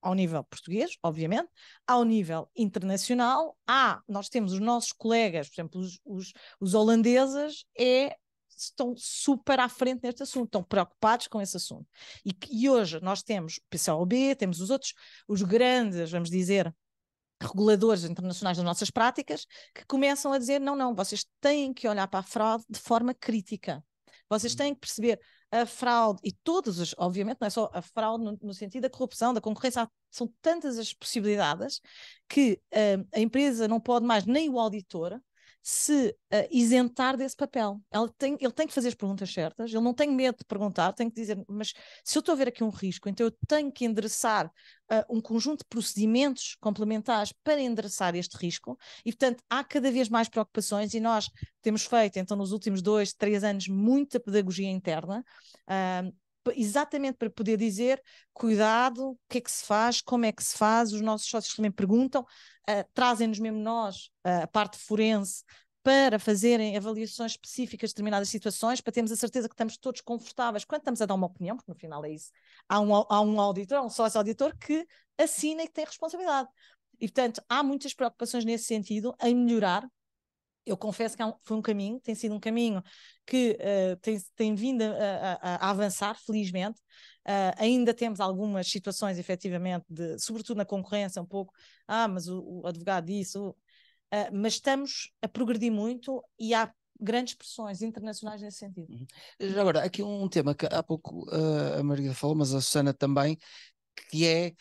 ao nível português, obviamente, ao nível internacional. Há, ah, nós temos os nossos colegas, por exemplo, os, os, os holandeses, é estão super à frente neste assunto, estão preocupados com esse assunto. E, e hoje nós temos o PCOB, temos os outros, os grandes, vamos dizer, reguladores internacionais das nossas práticas, que começam a dizer: não, não, vocês têm que olhar para a fraude de forma crítica. Vocês uhum. têm que perceber a fraude e todos os, obviamente, não é só a fraude no, no sentido da corrupção, da concorrência, há, são tantas as possibilidades que uh, a empresa não pode mais, nem o auditor, se uh, isentar desse papel. Ele tem, ele tem que fazer as perguntas certas, ele não tem medo de perguntar, tem que dizer, mas se eu estou a ver aqui um risco, então eu tenho que endereçar uh, um conjunto de procedimentos complementares para endereçar este risco, e portanto há cada vez mais preocupações, e nós temos feito, então, nos últimos dois, três anos, muita pedagogia interna, uh, exatamente para poder dizer cuidado, o que é que se faz, como é que se faz, os nossos sócios também perguntam, uh, trazem-nos mesmo nós, uh, a parte forense, para fazerem avaliações específicas de determinadas situações, para termos a certeza que estamos todos confortáveis quando estamos a dar uma opinião, porque no final é isso. Há um, há um auditor, um sócio auditor que assina e que tem responsabilidade. E, portanto, há muitas preocupações nesse sentido em melhorar eu confesso que é foi um caminho, tem sido um caminho que uh, tem, tem, vindo a, a, a avançar, felizmente. Uh, ainda temos algumas situações, efetivamente, de, sobretudo na concorrência, um pouco, ah, mas o, o advogado disse, uh, mas estamos a progredir muito e há grandes pressões internacionais nesse sentido. Uhum. Já agora, aqui um tema que há pouco a Maria falou, mas a Susana também, que é,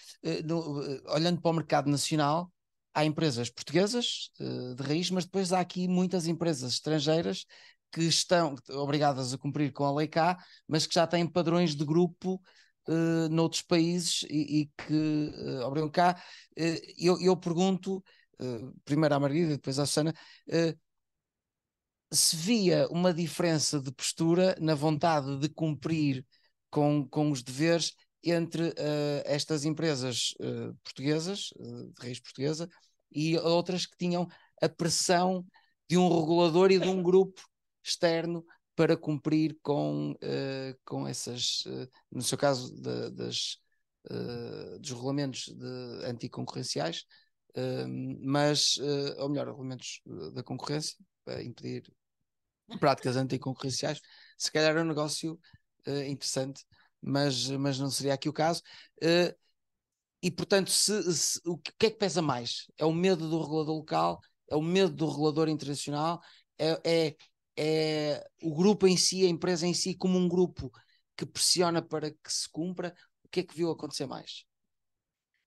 no, olhando para o mercado nacional, há empresas portuguesas eh, de raiz, mas depois há aqui muitas empresas estrangeiras que estão obrigadas a cumprir com a lei cá, mas que já têm padrões de grupo uh, noutros países e, e que uh, obrigam cá. Uh, eu, eu, pergunto, uh, primeiro à Margarida, depois à Susana, se via uma diferença de postura na vontade de cumprir com, com os deveres entre uh, estas empresas uh, portuguesas, eh, de raiz portuguesa, e outras que tinham a pressão de um regulador e de um grupo externo para cumprir com, com essas, no seu caso, de, das, dos regulamentos de, anticoncorrenciais, ehm, mas, ou melhor, regulamentos da concorrência, para impedir práticas anticoncorrenciais, se calhar era é um negócio interessante mas, mas não seria aqui o caso. Uh, e portanto, se, se, o que é que pesa mais? É o medo do regulador local, é o medo do regulador internacional, é, é, é o grupo em si, a empresa em si, como um grupo que pressiona para que se cumpra. O que é que viu acontecer mais?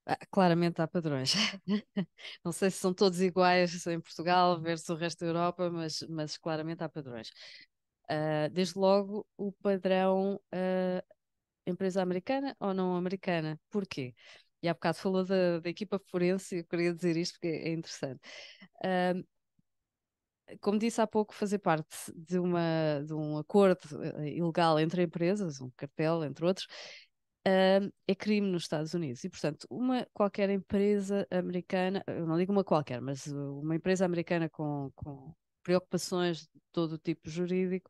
Ah, claramente há padrões. <laughs> Não sei se são todos iguais em Portugal versus o resto da Europa, mas, mas claramente há padrões. Uh, desde logo, o padrão uh, empresa americana ou não americana. Porquê? E há bocado falou da, da equipa forense, eu queria dizer isto porque é interessante. Um, como disse há pouco, fazer parte de, uma, de um acordo eh, ilegal entre empresas, um cartel, entre outros, um, é crime nos Estados Unidos. E, portanto, uma qualquer empresa americana, eu não digo uma qualquer, mas eh, uma empresa americana com, com preocupações de todo o tipo jurídico,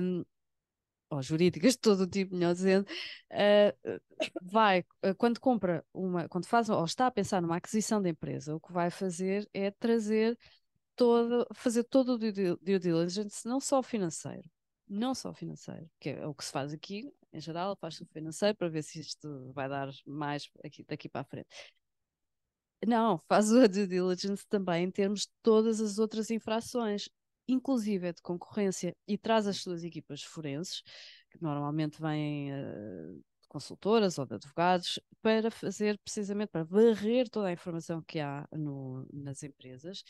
um, ou jurídicas de <laughs> todo o tipo, melhor dizendo, uh, vai, ah, quando compra uma, quando faz ou está a pensar numa aquisição da empresa, o que vai fazer é trazer todo, fazer todo o due, diligence, não só financeiro, não só financeiro, que é o que se faz aqui, em geral, faz-se o financeiro para ver se isto vai dar mais aqui, daqui para a frente. Não, faz o due diligence também em termos de todas as outras infrações, inclusive é de concorrência, e traz as hum. suas equipas forenses, que normalmente vêm eh, de consultoras ou de advogados, para fazer precisamente, para varrer toda a informação que há no, nas empresas,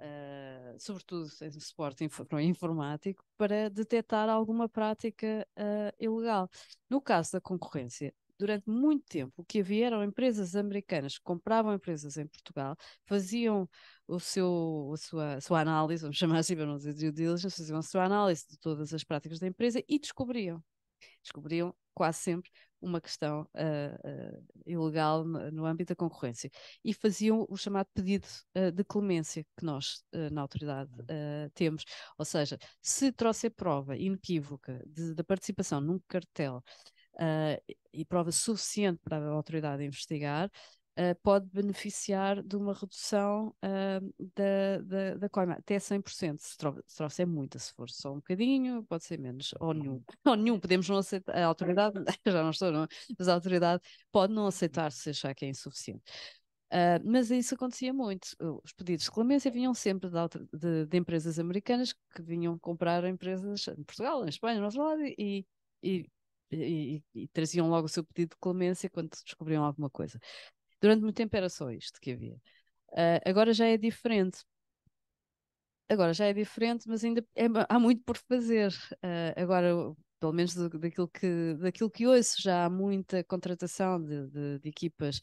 uh, sobretudo em suporte informático, para detectar alguma prática uh, ilegal. No caso da concorrência, durante muito tempo, o que havia eram empresas americanas que compravam empresas em Portugal, faziam o seu, a sua, a sua análise, vamos <laughs> chamar assim para não dizer due diligence, faziam a sua análise de todas as práticas da empresa e descobriam. Descobriam quase sempre uma questão uh, uh, ilegal no, no, âmbito da concorrência e faziam o chamado pedido uh, de clemência que nós na autoridade uhum. temos, ou seja, se trouxer prova inequívoca da participação num cartel uh, e prova suficiente para a autoridade investigar, uh, pode beneficiar de uma redução uh, da, da, da coima até 100%. Se trouxer muita, se for só um bocadinho, pode ser menos, ou nenhum. <laughs> Ou nenhum, podemos não aceitar. A autoridade, <laughs> já não estou, não, é? mas a autoridade pode não aceitar se achar que é insuficiente. Uh, mas isso acontecia muito. Os pedidos de clemência vinham sempre de, de, de empresas americanas que vinham comprar empresas em Portugal, em Espanha, no outro lado, e, e e, e, traziam logo o seu pedido de clemência quando descobriam alguma coisa. Durante muito tempo era só isto que havia. Uh, agora já é diferente. Agora já é diferente, mas ainda é, há muito por fazer. Uh, agora, pelo menos daquilo que, daquilo que ouço, já há muita contratação de, de, de equipas,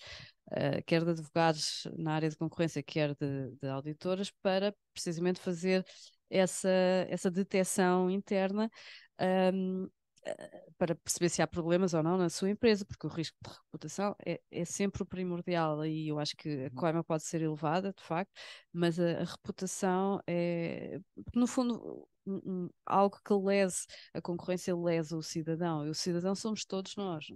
uh, quer de advogados na área de concorrência, quer de, de auditoras, para precisamente fazer essa, essa detecção interna um, para perceber se há problemas ou não na sua empresa, porque o risco de reputação é, é sempre o primordial e eu acho que a uhum. coima pode ser elevada, de facto, mas a, a reputação é, no fundo, algo que lese a concorrência lesa o cidadão e o cidadão somos todos nós é?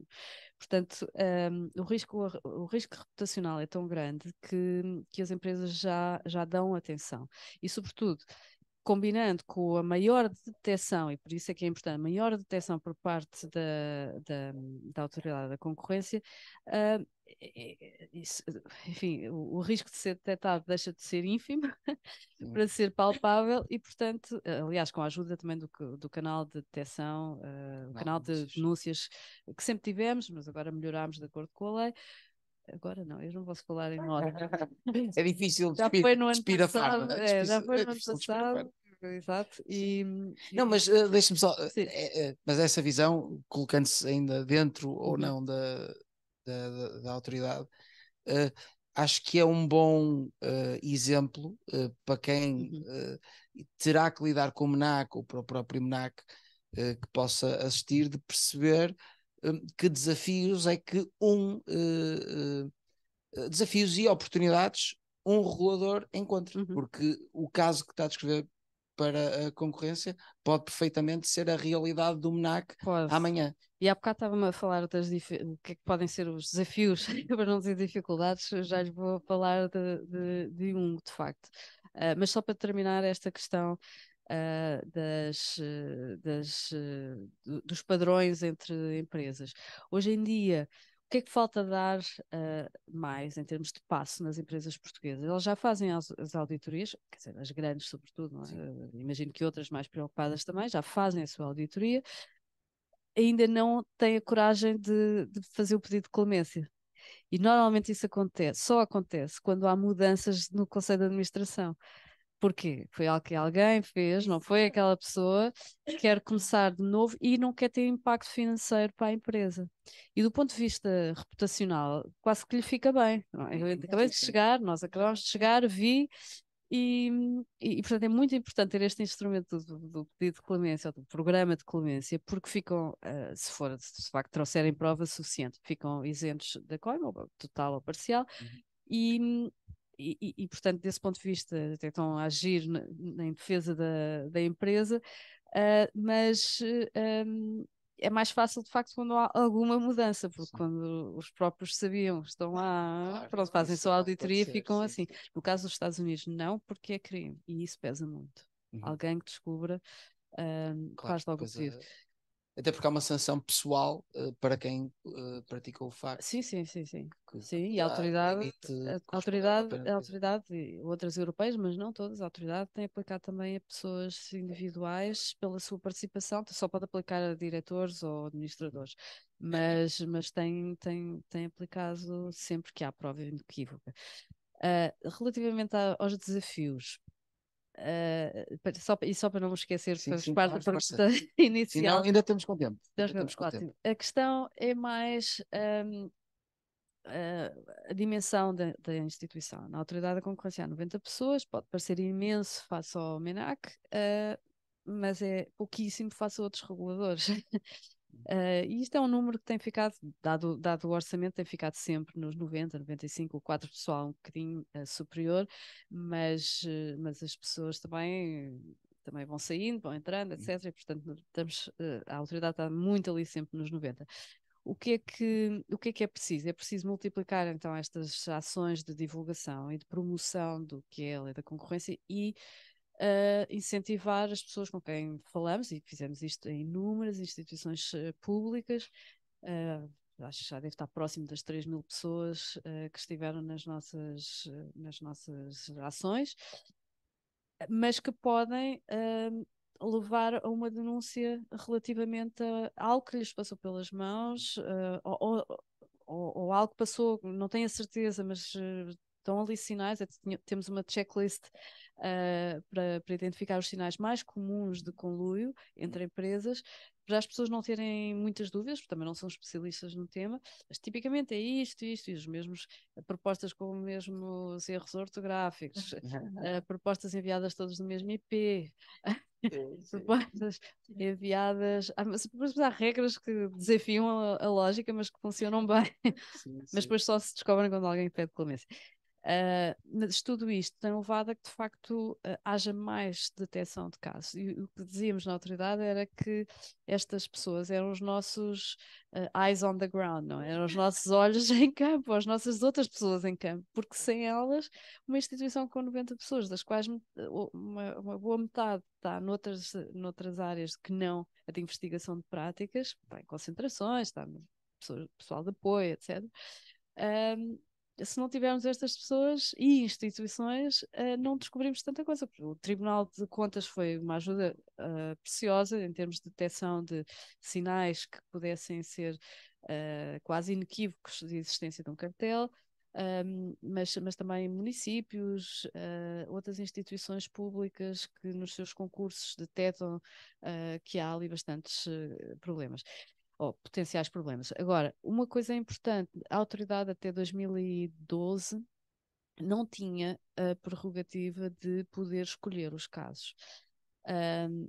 portanto um, o risco o risco reputacional é tão grande que, que as empresas já já dão atenção e sobretudo combinando com a maior detecção, e por isso é que é importante, a maior detecção por parte da, da, da autoridade da concorrência, uh, ah, isso, enfim, o, o, risco de ser detectado deixa de ser ínfimo <laughs> para ser palpável e, portanto, aliás, com a ajuda também do, do canal de detecção, uh, o canal de é denúncias que sempre tivemos, mas agora melhorámos de acordo com a lei, Agora não, eu não posso falar em moda. <laughs> é difícil, já foi no ano passado. É, já foi no <laughs> ano passado. Exato. E, não, mas uh, eh, me só. Eh, eh, mas essa visão, colocando-se ainda dentro uhum. ou não da, da, da autoridade, uh, acho que é um bom uh, exemplo para quem uhum. terá que lidar com o MNAC ou para o próprio MENAC que possa assistir, de perceber Hum, que desafios é que um eh, eh, eh, desafios e oportunidades um regulador encontra, uhum. porque o caso que está a descrever para a concorrência pode perfeitamente ser a realidade do MENAC pode. amanhã. E há bocado estava-me a falar das dif... o que é que podem ser os desafios, <laughs> para não dizer dificuldades, já lhes vou falar de, de, de um, de facto. Uh, mas só para terminar esta questão uh, das, eh, das, uh, dos padrões entre empresas. Hoje em dia, o que é que falta dar uh, mais em termos de passo nas empresas portuguesas? Elas já fazem as, as auditorias, quer dizer, as grandes, sobretudo, é? Ah, imagino que outras mais preocupadas também, já fazem a sua auditoria, ainda não têm a coragem de, de fazer o pedido de clemência. E normalmente isso acontece, só acontece quando há mudanças no Conselho de Administração. Porquê? Foi algo que alguém fez, não foi aquela pessoa que quer começar de novo e não quer ter impacto financeiro para a empresa. E do ponto de vista reputacional, quase que lhe fica bem. É? Eu acabei de chegar, nós acabamos de chegar, vi, e, e, portanto, é muito importante ter este instrumento do, do pedido de clemência, ou do programa de clemência, porque ficam, uh, se for, se de facto trouxerem prova suficiente, ficam isentos da coima, total ou parcial, uhum. e, e, e, portanto, desse ponto de vista, até estão a agir na, em defesa da, da empresa, uh, mas um, é mais fácil, de facto, quando há alguma mudança, porque sim. quando os próprios sabiam, estão lá, claro, pronto, fazem só auditoria e ficam sim. assim. No caso dos Estados Unidos, não, porque é crime, e isso pesa muito. Uhum. Alguém que descubra um, claro, faz logo o é. pedido. Até porque há uma sanção pessoal uh, para quem uh, eh, praticou o facto. Sim, sim, sim, sim. Que, sim, e a autoridade, a autoridade, a autoridade e outras europeias, mas não todas, a autoridade tem aplicado também a pessoas individuais pela sua participação, só pode aplicar a diretores ou administradores, mas, mas tem, tem, tem aplicado sempre que há prova inequívoca. Uh, relativamente a, aos desafios, Uh, só, e só para não me esquecer, sim, faz sim, parte da pergunta inicial. ainda temos com tempo. temos com tempo. A questão é mais um, ah, a dimensão da, da, instituição. Na autoridade da concorrência há 90 pessoas, pode parecer imenso face ao MENAC, uh, mas é pouquíssimo face a outros reguladores. <laughs> Uh, e isto é um número que tem ficado, dado, dado o orçamento, tem ficado sempre nos 90, 95, o quadro pessoal é um bocadinho uh, superior, mas, uh, mas as pessoas também, também vão saindo, vão entrando, etc. E, portanto, estamos, a autoridade está muito ali sempre nos 90. O que, é que, o que é que é preciso? É preciso multiplicar então estas ações de divulgação e de promoção do que é a lei da concorrência e incentivar as pessoas com quem falamos, e fizemos isto em inúmeras instituições eh, públicas, uh, acho que já deve estar próximo das 3 mil pessoas uh, que estiveram nas nossas, uh, nas nossas ações, mas que podem uh, levar a uma denúncia relativamente a algo que lhes passou pelas mãos ou, ou, ou, algo que passou, não tenho a certeza, mas estão ali sinais, é, temos uma checklist uh, para, para identificar os sinais mais comuns de conluio entre empresas, para as pessoas não terem muitas dúvidas, porque também não são especialistas no tema, mas tipicamente é isto, isto, e os mesmos ah, propostas com os mesmos erros ortográficos, uh, <laughs> propostas enviadas todas no mesmo IP, <laughs> propostas enviadas. mas há regras que desafiam a, a, lógica, mas que funcionam bem, sim, <laughs> mas depois só se descobrem quando alguém pede clemência. Uh, mas tudo isto tem levado a que, de facto, uh, haja mais detecção de casos. E o que dizíamos na autoridade era que estas pessoas eram os nossos uh, eyes on the ground, não? É? Eram os nossos <laughs> olhos em campo, as nossas outras pessoas em campo, porque sem elas, uma instituição com 90 pessoas, das quais uma, uma boa metade está noutras, noutras áreas que não a de investigação de práticas, está em concentrações, está pessoal de apoio, etc. Um, se não tivermos estas pessoas e instituições, eh, não uhum. descobrimos tanta coisa. O Tribunal de Contas foi uma ajuda uh, preciosa em termos de detecção de sinais que pudessem ser uh, quase inequívocos de existência de um cartel, ehm, mas, mas também municípios, uh, outras instituições públicas que nos seus concursos detectam uh, que há ali bastantes problemas ou potenciais problemas. Agora, uma coisa importante, a autoridade até 2012 não tinha a prerrogativa de poder escolher os casos. Um,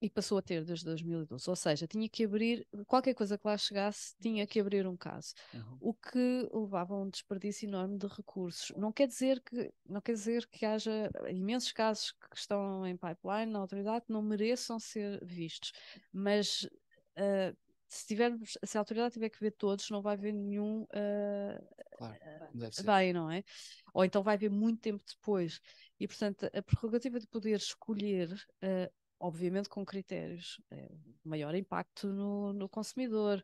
e passou a ter desde 2012, ou seja, tinha que abrir, qualquer coisa que lá chegasse, tinha que abrir um caso, uhum. o que levava a um desperdício enorme de recursos. Não quer dizer que não quer dizer que haja imensos casos que estão em pipeline na autoridade não mereçam ser vistos, mas uh, se tivermos, se a autoridade tiver que ver todos, não vai ver nenhum uh, claro, bem, ah, ah, não é? Ou então vai ver muito tempo depois. E, portanto, a prerrogativa de poder escolher, uh, obviamente com critérios, maior impacto no, no consumidor,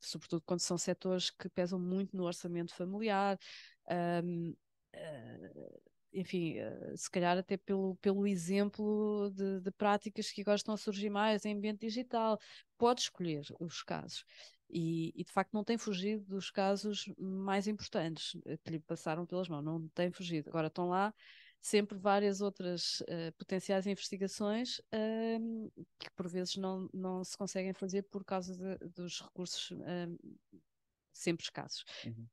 sobretudo quando são setores que pesam muito no orçamento familiar. Um, uh, enfim, eh, se calhar até pelo, pelo exemplo de, de práticas que agora estão a surgir mais em ambiente digital, pode escolher os casos. E, e, de facto não tem fugido dos casos mais importantes eh, que lhe passaram pelas mãos, não tem fugido. Agora estão lá sempre várias outras uh, potenciais investigações uh, que por vezes não, não se conseguem fazer por causa de, dos recursos uh, sempre escassos. Uhum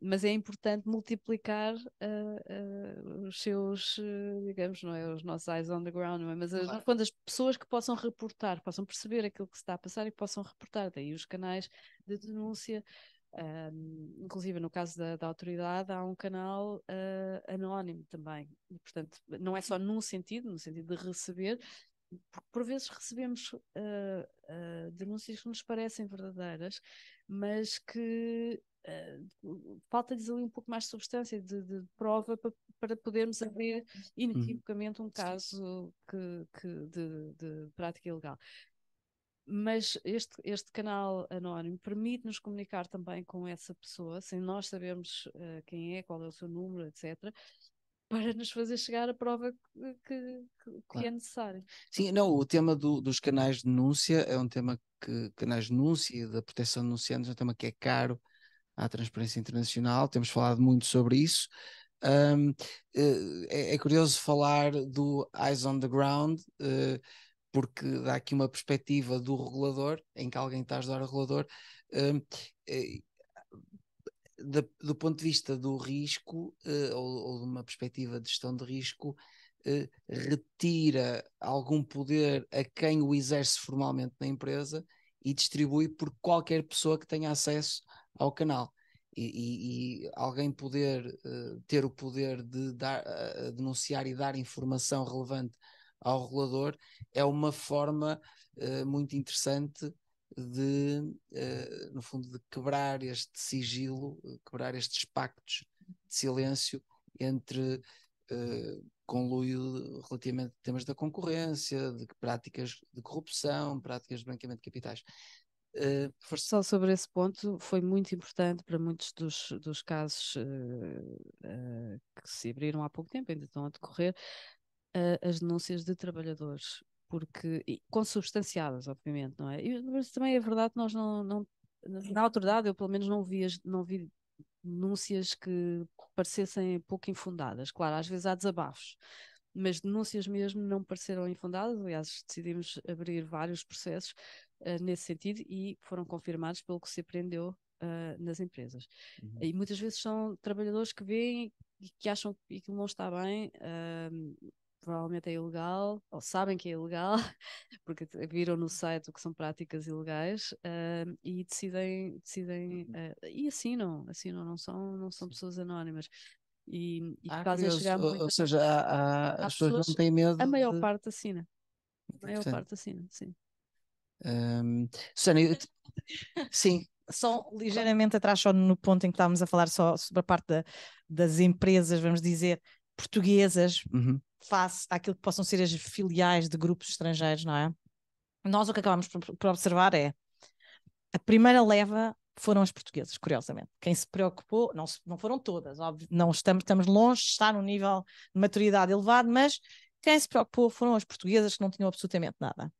mas é importante multiplicar uh, uh, os seus, uh, digamos, não é? Os nossos eyes on the ground, é? Mas claro. quando as pessoas que possam reportar, possam perceber aquilo que se está a passar e possam reportar, daí os canais de denúncia. inclusive no caso da, da, autoridade há um canal uh, anónimo também e portanto não é só num sentido no sentido de receber porque por vezes recebemos uh, uh, denúncias que nos parecem verdadeiras mas que uh, falta-lhes ali um pouco mais de substância, de, de prova para, para podermos abrir uhum. inequivocamente um caso que, que de, de prática ilegal mas este, este canal anónimo permite-nos comunicar também com essa pessoa, sem nós sabermos uh, quem é, qual é o seu número, etc para nos fazer chegar à prova que, que, que é necessária. Sim, não, o tema do, dos canais de denúncia é um tema que, canais de denúncia e da proteção de denunciantes é um tema que é caro à transparência internacional, temos falado muito sobre isso. Um, eh, é, é, curioso falar do Eyes on the Ground, uh, porque dá aqui uma perspectiva do regulador, em que alguém está a ajudar o regulador, um, do ponto de vista do risco, uh, ou, ou, de uma perspectiva de gestão de risco, uh, retira algum poder a quem o exerce formalmente na empresa e distribui por qualquer pessoa que tenha acesso ao canal. E, e, e alguém poder uh, ter o poder de dar, denunciar e dar informação relevante ao regulador é uma forma muito interessante de, uh, no fundo, de quebrar este sigilo, quebrar estes pactos de silêncio entre uh, conluio relativamente a temas da concorrência, de práticas de corrupção, práticas de branqueamento de capitais. Uh, for... Só sobre esse ponto, foi muito importante para muitos dos, dos casos uh, que se abriram há pouco tempo, ainda estão a decorrer, as denúncias de trabalhadores porque consubstanciadas, obviamente, não é? E, mas também é verdade que nós não, não, na autoridade eu pelo menos não vi, não vi denúncias que parecessem pouco infundadas. Claro, às vezes há desabafos, mas denúncias mesmo não pareceram infundadas. Aliás, decidimos abrir vários processos uh, nesse sentido e foram confirmados pelo que se aprendeu uh, nas empresas. Uhum. E muitas vezes são trabalhadores que veem e que acham que aquilo não está bem. Uh, provavelmente é ilegal, ou sabem que é ilegal, <laughs> porque viram no site o que são práticas ilegais, uh, e decidem, decidem uh, e assinam, assinam, não são, não são pessoas anónimas. E, e ah, fazem chegar ou, muito. Ou seja, há, há, as pessoas, pessoas, não têm medo. A maior de... parte assina. A maior parte assina, sim. Um, eu... <laughs> sim, só ligeiramente atrás, só no ponto em que estávamos a falar só sobre a parte da, das empresas, vamos dizer, portuguesas, uhum face àquilo que possam ser as filiais de grupos estrangeiros, não é? Nós o que acabamos por observar é a primeira leva foram as portuguesas, curiosamente. Quem se preocupou, não, não foram todas, óbvio, não estamos, estamos longe de estar num nível de maturidade elevado, mas quem se preocupou foram as portuguesas que não tinham absolutamente nada.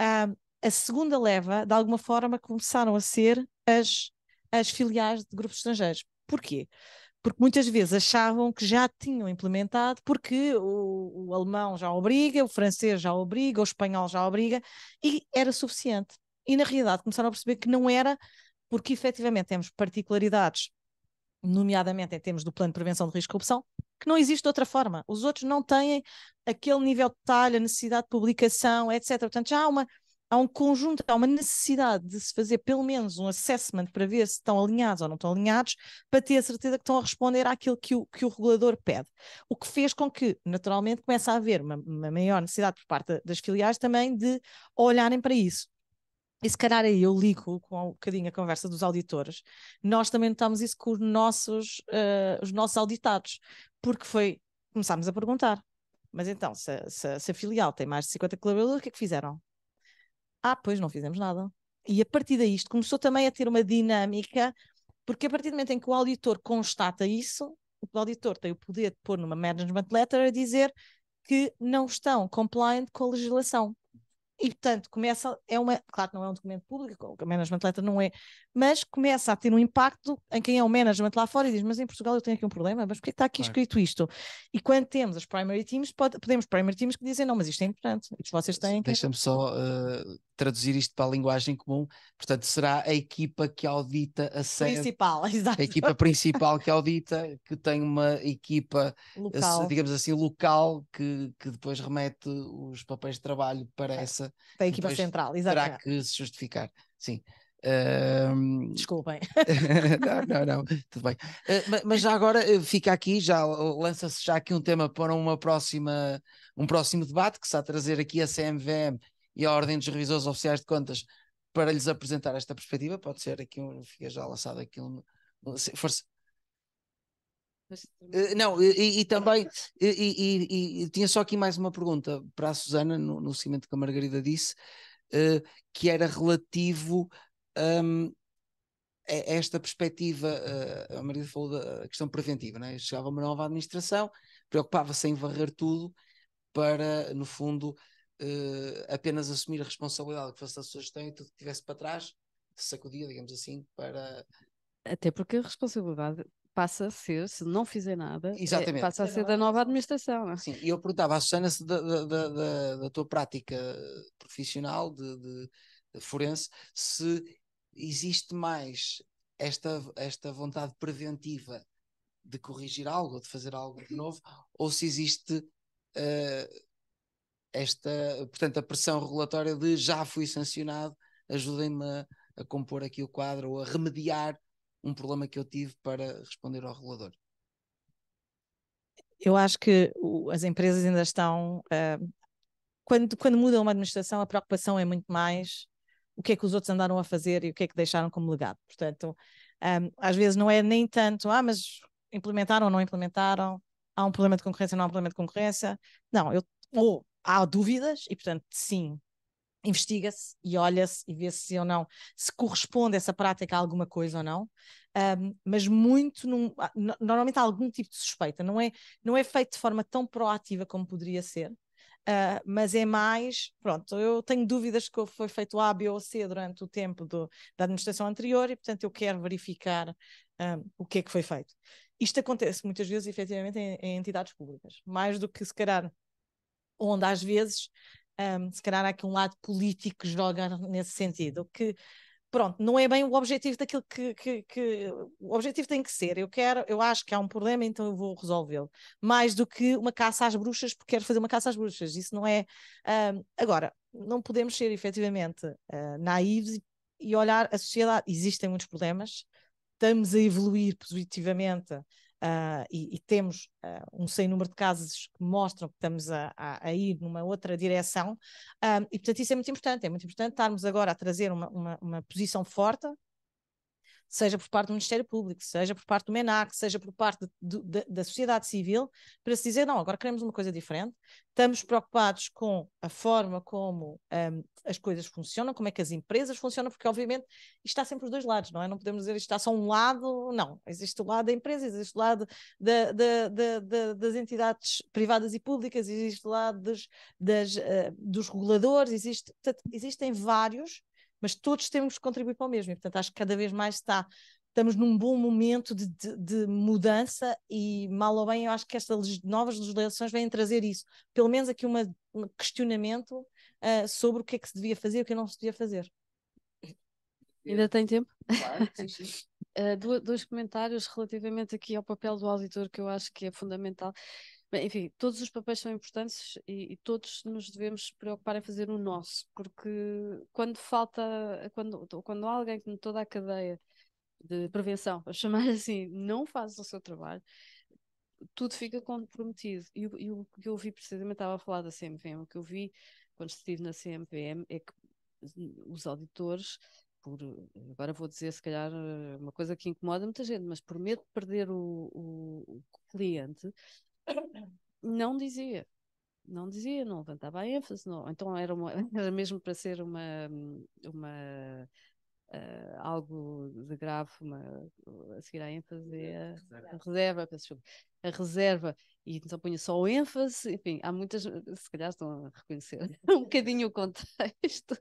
Uh, a segunda leva, de alguma forma, começaram a ser as, as filiais de grupos estrangeiros. Porquê? porque muitas vezes achavam que já tinham implementado, porque o, o alemão já obriga, o francês já obriga, o espanhol já obriga, e era suficiente. E na realidade começaram a perceber que não era, porque efetivamente temos particularidades, nomeadamente em termos do plano de prevenção de risco de corrupção, que não existe de outra forma. Os outros não têm aquele nível de detalhe, a necessidade de publicação, etc. Portanto, já há uma há um conjunto, há uma necessidade de se fazer pelo menos um assessment para ver se estão alinhados ou não estão alinhados, para ter a certeza que estão a responder àquilo que o, que o regulador pede. O que fez com que, naturalmente, comece a haver uma, uma maior necessidade por parte das filiais também de olharem para isso. E se calhar aí eu ligo com um bocadinho a conversa dos auditores. Nós também notamos isso com os nossos, uh, os nossos auditados, porque foi, começámos a perguntar, mas então, se, se, se a filial tem mais de 50 colaboradores, o que é que fizeram? ah, pois não fizemos nada. E a partir daí isto começou também a ter uma dinâmica, porque a partir do momento em que o auditor constata isso, o auditor tem o poder de pôr numa management letter a dizer que não estão compliant com a legislação. E, portanto, começa, é uma, claro que não é um documento público, o management letter não é, mas começa a ter um impacto em quem é o management lá fora e diz, mas em Portugal eu tenho aqui um problema, mas porquê está aqui claro. escrito isto? E quando temos as primary teams, pode, podemos primary teams que dizem, não, mas isto é importante, isto vocês têm... Deixa-me só uh, traduzir isto para a linguagem comum, portanto, será a equipa que audita a sede. Principal, <laughs> exato. A equipa principal que audita, que tem uma equipa, eh, local. digamos assim, local, que, que depois remete os papéis de trabalho para é. essa. Da equipa central, exato. Terá que se justificar, sim. Um... Desculpem. <laughs> <laughs> não, não, não, tudo bem. Eh, mas já agora eh, fica aqui, já lança-se já aqui um tema para uma próxima, um próximo debate que está a trazer aqui a CMVM e à Ordem dos Revisores Oficiais de Contas para lhes apresentar esta perspectiva. Pode ser aqui, um fica já lançado aqui um, força. Eh, não, e, e também e, e, tinha só aqui mais uma pergunta para a Susana, no, no seguimento que a Margarida disse, uh, que era relativo um, a esta perspectiva. Uh, a Margarida falou da questão preventiva, né? chegava uma nova administração, preocupava-se em varrer tudo para, no fundo, uh, apenas assumir a responsabilidade que fosse a sua gestão e tudo que tivesse para trás sacudia, digamos assim, para. Até porque a responsabilidade passa a ser, se não fizer nada, é, Exatamente. passa a ser da nova administração. Não é? Sim, e eu perguntava à Susana se da, da, da, da, tua prática profissional de, de, de forense se existe mais esta, esta vontade preventiva de corrigir algo, de fazer algo de uhum. novo, ou se existe uh, esta, portanto, a pressão regulatória de já fui sancionado, ajudem-me a, a, compor aqui o quadro ou a remediar um problema que eu tive para responder ao regulador. Eu acho que as empresas ainda estão. Uh, quando, quando muda uma administração, a preocupação é muito mais o que é que os outros andaram a fazer e o que é que deixaram como legado. Portanto, um, ah, às vezes não é nem tanto, ah, mas implementaram ou não implementaram, há um problema de concorrência, não há um problema de concorrência. Não, eu, ou há dúvidas e, portanto, sim, investiga-se e olha-se e vê se ou não se corresponde essa prática a alguma coisa ou não, um, mas muito num, ah, normalmente há algum tipo de suspeita, não é, não é feito de forma tão proativa como poderia ser, uh, mas é mais, pronto, eu tenho dúvidas que foi feito A, B ou C durante o tempo do, da administração anterior e portanto eu quero verificar um, o que é que foi feito. Isto acontece muitas vezes efetivamente em, em entidades públicas, mais do que se calhar onde às vezes, um, se calhar, há aqui um lado político que joga nesse sentido, que pronto, não é bem o objetivo daquilo que, que, que, o objetivo tem que ser. Eu quero, eu acho que há um problema, então eu vou resolvê-lo. Mais do que uma caça às bruxas, porque quero fazer uma caça às bruxas. Isso não é. Um, agora, não podemos ser efetivamente uh, naivos e olhar a sociedade. Existem muitos problemas, estamos a evoluir positivamente Uh, e, e, temos uh, um sem número de casos que mostram que estamos a, a, a ir numa outra direção, ah, e portanto isso é muito importante, é muito importante estarmos agora a trazer uma, uma, uma posição forte seja por parte do Ministério Público, seja por parte do MENAC, seja por parte de, de, da sociedade civil, para se dizer, não, agora queremos uma coisa diferente, estamos preocupados com a forma como um, as coisas funcionam, como é que as empresas funcionam, porque obviamente isto está sempre os dois lados, não é? Não podemos dizer isto está só um lado, não. Existe o lado da empresa, existe o lado da, da, da, das entidades privadas e públicas, existe o lado dos, das, uh, dos reguladores, existe, portanto, existem vários mas todos temos que contribuir para o mesmo. E, portanto, acho que cada vez mais está, estamos num bom momento de, de, de mudança e, mal ou bem, eu acho que estas novas legislações vêm trazer isso. Pelo menos aqui uma, um questionamento uh, sobre o que é que se devia fazer e o que não se devia fazer. Ainda tem tempo? Claro, sim, sim. uh, <laughs> dois comentários relativamente aqui ao papel do auditor, que eu acho que é fundamental enfim, todos os papéis são importantes e, e, todos nos devemos preocupar em fazer o nosso, porque quando falta, quando, quando alguém que toda a cadeia de prevenção, para <laughs> chamar assim, não faz o seu trabalho, tudo fica comprometido. E, e o que eu vi precisamente, estava a falar da CMVM, o que eu vi quando estive na CMVM é que os auditores por, agora vou dizer se calhar uma coisa que incomoda muita gente, mas por medo de perder o, o, o cliente, não dizia. Não dizia, não levantava a ênfase. Não. Então era, uma, <laughs> era mesmo para ser uma, uma Uh, algo de grave, uma, a seguir a ênfase, a, é a reserva, a reserva, e então punha só o ênfase, enfim, há muitas, se calhar estão a reconhecer <laughs> um bocadinho o contexto,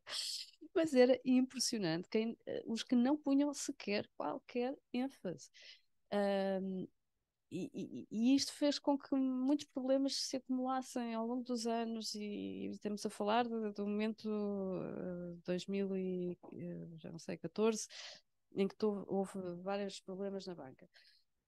mas era impressionante quem, eh, os que não punham sequer qualquer ênfase. Um, e, e, isto fez com que muitos problemas se acumulassem ao longo dos anos e, e estamos a falar do, do momento eh, de 2014 eh, em que houve vários problemas na banca.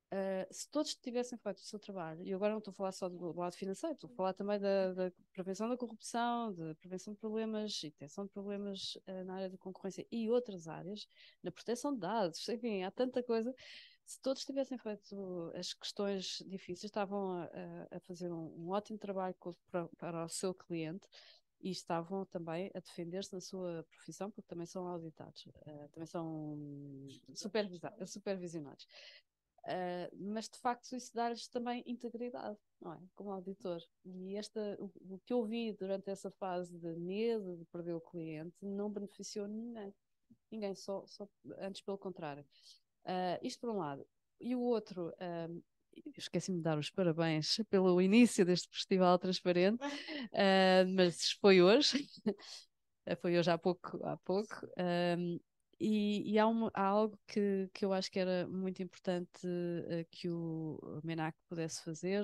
Uh, se todos tivessem feito o seu trabalho, e agora não estou a falar só do, do lado financeiro, estou a falar também da, da, prevenção da corrupção, da prevenção de problemas e detenção de problemas na área da concorrência e outras áreas, na proteção de dados, enfim, há tanta coisa se todos tivessem feito as questões difíceis, estavam a, a fazer um, um, ótimo trabalho para, para o seu cliente e estavam também a defender-se na sua profissão, porque também são auditados, uh, também são supervisionados. Uh, mas de facto isso dá-lhes também integridade, não é? Como auditor. E esta, o, o, que eu vi durante essa fase de medo de perder o cliente não beneficiou ninguém. Ninguém, só, só antes pelo contrário. Uh, isto por um lado. E o outro, ah, esqueci-me de dar os parabéns <laughs> pelo início deste festival transparente, uh, <laughs> mas foi hoje, <laughs> foi hoje há pouco, há pouco. Um, e, e há, há, algo que, que eu acho que era muito importante uh, que o MENAC pudesse fazer,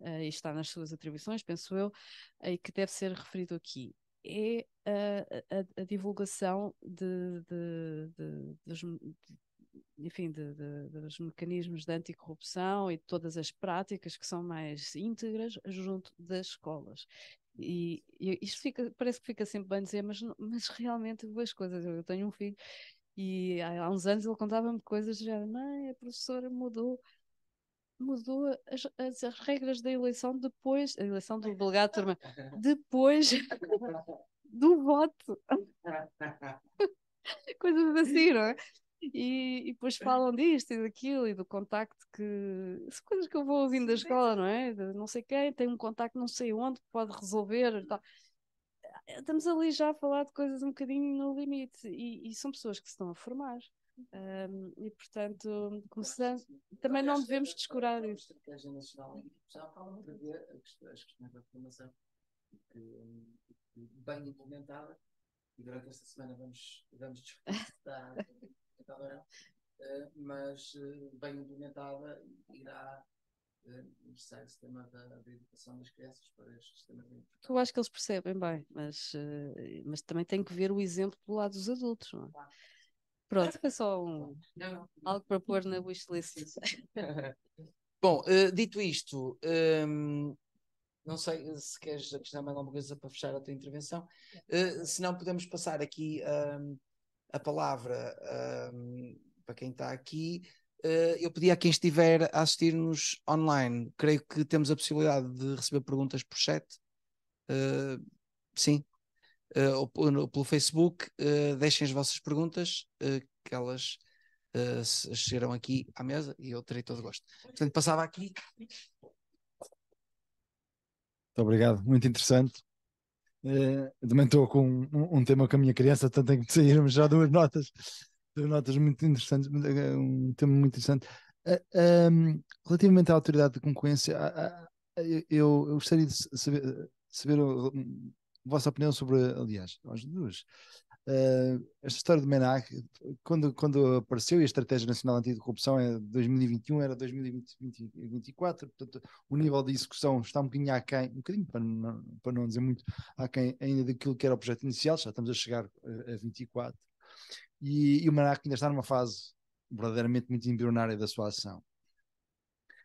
uh, e está nas suas atribuições, penso eu, uh, e que deve ser referido aqui. É a, a, a divulgação de, de, de, enfim, de, de, dos mecanismos de anticorrupção e de todas as práticas que são mais íntegras junto das escolas. E, e isto fica, parece que fica sempre bem dizer, mas, mas realmente duas coisas. Eu, tenho um filho e há, uns anos ele contava-me coisas já mãe, a professora mudou mudou as, as, as, regras da eleição depois, a eleição do delegado turma, <laughs> depois do voto. <laughs> Coisas assim, não é? E, e depois é. falam disto e daquilo e do contacto que. São coisas que eu vou ouvindo da escola, não é? De não sei quem, tem um contacto não sei onde, que pode resolver. Tal. Estamos ali já a falar de coisas um bocadinho no limite e, e são pessoas que se estão a formar. Um, e portanto, começando, também não devemos descurar isto. A Estratégia Nacional já fala prever as questões da formação bem implementada e durante esta semana vamos, vamos <laughs> discutir eh, mas eh, bem implementada, irá eh, necessário o sistema da, da, educação das crianças para este sistema de educação. Eu acho que eles percebem bem, mas, mas também tem que ver o exemplo do lado dos adultos, não é? Claro. Pronto, foi só um, não, não. algo para pôr na wishlist. <laughs> Bom, uh, dito isto, um, ehm, não sei se queres acrescentar mais alguma coisa para fechar a tua intervenção, uh, se não podemos passar aqui um, ehm, a palavra um, para quem está aqui. Uh, eu pedi a quem estiver a assistir-nos online, creio que temos a possibilidade de receber perguntas por chat. Uh, sim, uh, ou, pelo Facebook, deixem as vossas perguntas, que elas chegarão aqui à mesa e eu terei todo o gosto. Portanto, passava aqui. Muito obrigado, muito interessante. Eh, também estou com um, um, tema com a minha criança, tanto tenho que sairmos já duas notas, duas notas muito interessantes, eh, um tema muito interessante. Uh, eh, um, ehm, relativamente à autoridade de concorrência, uh, eu, eu, gostaria de saber, saber a, a, vossa opinião sobre, aliás, as duas, Uh, esta história do MENAC, quando, quando apareceu a Estratégia Nacional Anticorrupção é em 2021, era 2024, portanto o nível de execução está um bocadinho aquém, um bocadinho para não, para não dizer muito, aquém ainda daquilo que era o projeto inicial, já estamos a chegar eh, a, a 24, e, e o MENAC ainda está numa fase verdadeiramente muito embrionária da sua ação.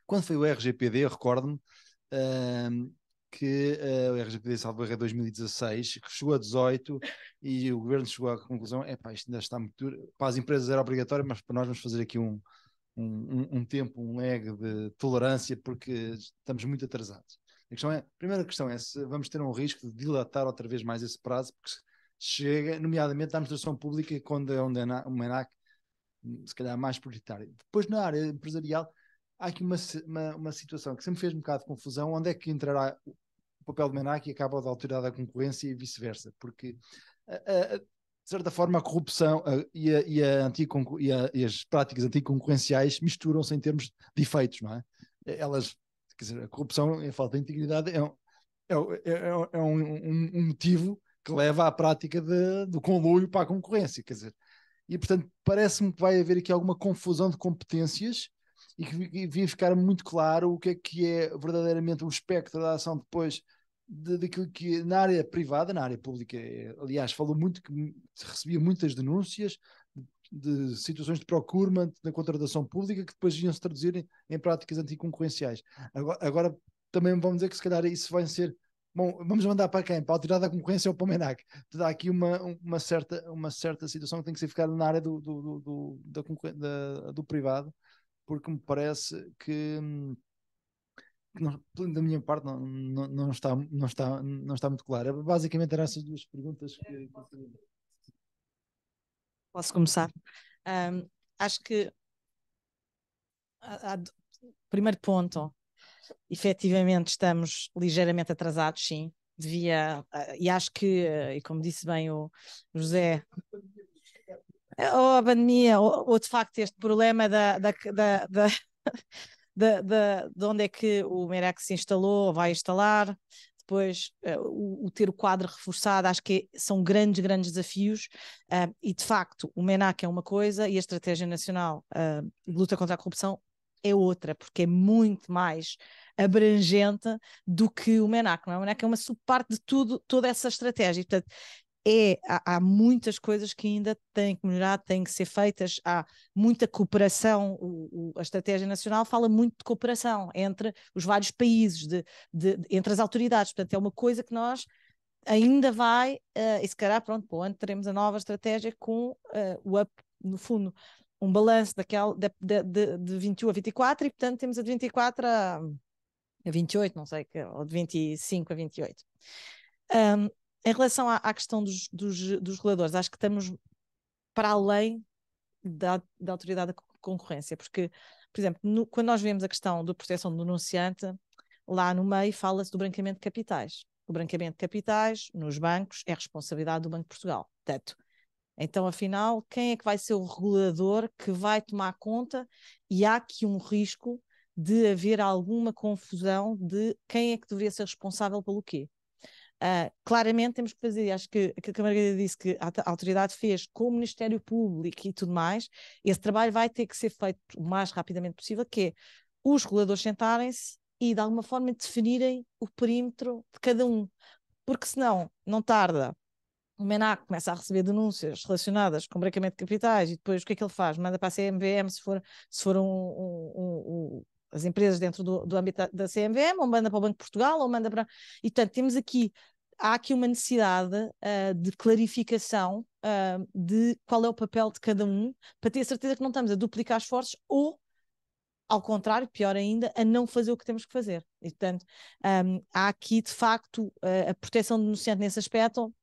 Quando foi o RGPD, recordo-me, uh, que uh, o RGPD Salvador é 2016, que chegou a 18 e o governo chegou à conclusão: é pá, isto ainda está muito duro. Para as empresas era obrigatório, mas para nós vamos fazer aqui um, um, um tempo, um lag de tolerância, porque estamos muito atrasados. A, questão é, a primeira questão é se vamos ter um risco de dilatar outra vez mais esse prazo, porque chega, nomeadamente, à administração pública, quando é onde é um ENAC, se calhar mais prioritário. Depois, na área empresarial, há aqui uma, uma, uma, situação que sempre fez um bocado de confusão: onde é que entrará o papel do MENAC acaba da autoridade da concorrência e vice-versa, porque a, a, de certa forma, a corrupção a, e, a, e, a e, a, e as práticas anticoncorrenciais misturam-se em termos de efeitos, não é? Elas, quer dizer, a corrupção e a falta de integridade é um, é, é, é, é um, um, um, motivo que leva à prática de, do conluio para a concorrência, quer dizer. E, portanto, parece-me que vai haver aqui alguma confusão de competências e que devia ficar muito claro o que é que é verdadeiramente o espectro da ação depois daquilo de, de que na área privada, na área pública, é, aliás, falou muito que recebia muitas denúncias de, situações de procurement na contratação pública que depois iam se traduzir em, em práticas anticoncorrenciais. Agora, agora, também vamos dizer que se calhar isso vai ser Bom, vamos mandar para quem? Para a autoridade da concorrência ou para o MENAC? Há aqui uma, uma, certa, uma certa situação que tem que ser ficada na área do, do, do, do, da, da, do privado porque me parece que, que não, da minha parte não, não, não, está, não, está, não está muito claro Basicamente eram essas duas perguntas que, Posso começar? Um, acho que primeiro ponto, efetivamente estamos ligeiramente atrasados, sim. Devia, ah, e acho que, eh, e como disse bem o José, ou oh, oh, a pandemia, ou, ou de facto este problema da, da, da, da... <laughs> De, de, onde é que o Merex se instalou ou vai instalar, depois uh, o, o, ter o quadro reforçado, acho que são grandes, grandes desafios, uh, e de facto o MENAC é uma coisa e a Estratégia Nacional uh, de Luta contra a Corrupção é outra, porque é muito mais abrangente do que o MENAC, não é? O MENAC é uma subparte de tudo, toda essa estratégia, e, portanto é, há, há, muitas coisas que ainda têm que melhorar, têm que ser feitas, há muita cooperação, o, o, a Estratégia Nacional fala muito de cooperação entre os vários países, de, de, entre as autoridades, portanto é uma coisa que nós ainda vai, uh, e se calhar pronto, para o ano teremos a nova estratégia com uh, o UP no fundo, um balanço daquela, de, de, de 21 a 24 e portanto temos a de 24 a, a 28, não sei, ou de 25 a 28. Um, em relação à, à questão dos, dos, dos, reguladores, acho que estamos para além da, da autoridade da concorrência, porque, por exemplo, no, quando nós vemos a questão da proteção do denunciante, lá no meio fala-se do branqueamento de capitais. O branqueamento de capitais nos bancos é responsabilidade do Banco de Portugal. Portanto, então, afinal, quem é que vai ser o regulador que vai tomar conta? E há aqui um risco de haver alguma confusão de quem é que deveria ser responsável pelo quê. Uh, claramente temos que fazer, acho que, que a Margarida disse que a, autoridade fez com o Ministério Público e tudo mais, esse trabalho vai ter que ser feito o mais rapidamente possível, que é os reguladores sentarem-se e de alguma forma definirem o perímetro de cada um, porque senão não tarda o MENAC começa a receber denúncias relacionadas com branqueamento de capitais e depois o que é que ele faz? Manda para a CMVM se for, se for um, um, as empresas dentro do, do âmbito da, CMVM, ou manda para o Banco de Portugal, ou manda para. E, portanto, temos aqui, há aqui uma necessidade uh, de clarificação uh, de qual é o papel de cada um, para ter certeza que não estamos a duplicar esforços ou ao contrário, pior ainda, a não fazer o que temos que fazer. E, portanto, um, ah, há aqui, de facto, a proteção do denunciante nesse aspecto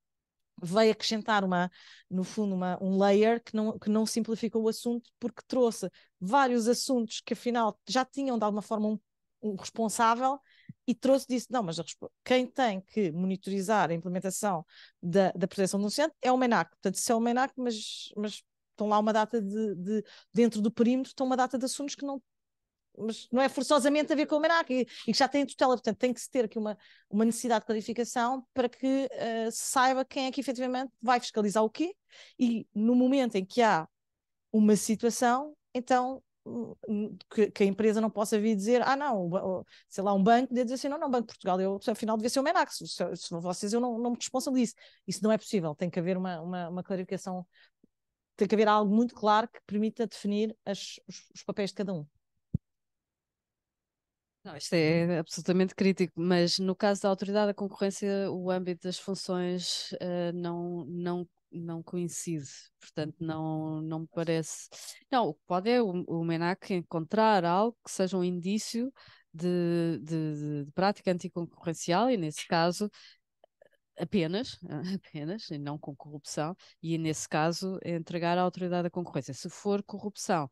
veio acrescentar uma, no fundo, uma, um layer que não, que não simplifica o assunto, porque trouxe vários assuntos que afinal já tinham de alguma forma um, um responsável e trouxe disse, não, mas quem tem que monitorizar a implementação da, da proteção do anunciante é o MENAC. Portanto, se é o MENAC, mas, mas estão lá uma data de, de, dentro do perímetro, estão uma data de assuntos que não mas não é forçosamente a ver com o MENAC e, e já tem tutela, portanto tem que se ter aqui uma, uma necessidade de clarificação para que uh, se saiba quem é que efetivamente vai fiscalizar o quê e no momento em que há uma situação, então hum, hum, que, que, a empresa não possa vir dizer, ah não, sei lá, um banco deve dizer assim, não, não, Banco de Portugal, eu afinal devia ser o MENAC, se, se vocês eu não, não me responsabilizo. Isso não é possível, tem que haver uma, uma, uma clarificação, tem que haver algo muito claro que permita definir as, os, os papéis de cada um. Não, isto é, é absolutamente crítico, mas no caso da autoridade da concorrência, o âmbito das funções uh, não, não, não coincide, portanto, uhum. não, não me parece. Não, o que pode é o, o MENAC encontrar algo que seja um indício de, de, de, prática anticoncorrencial e, nesse caso, apenas, <laughs> apenas, e não com corrupção, e nesse caso é entregar à autoridade da concorrência. Se for corrupção,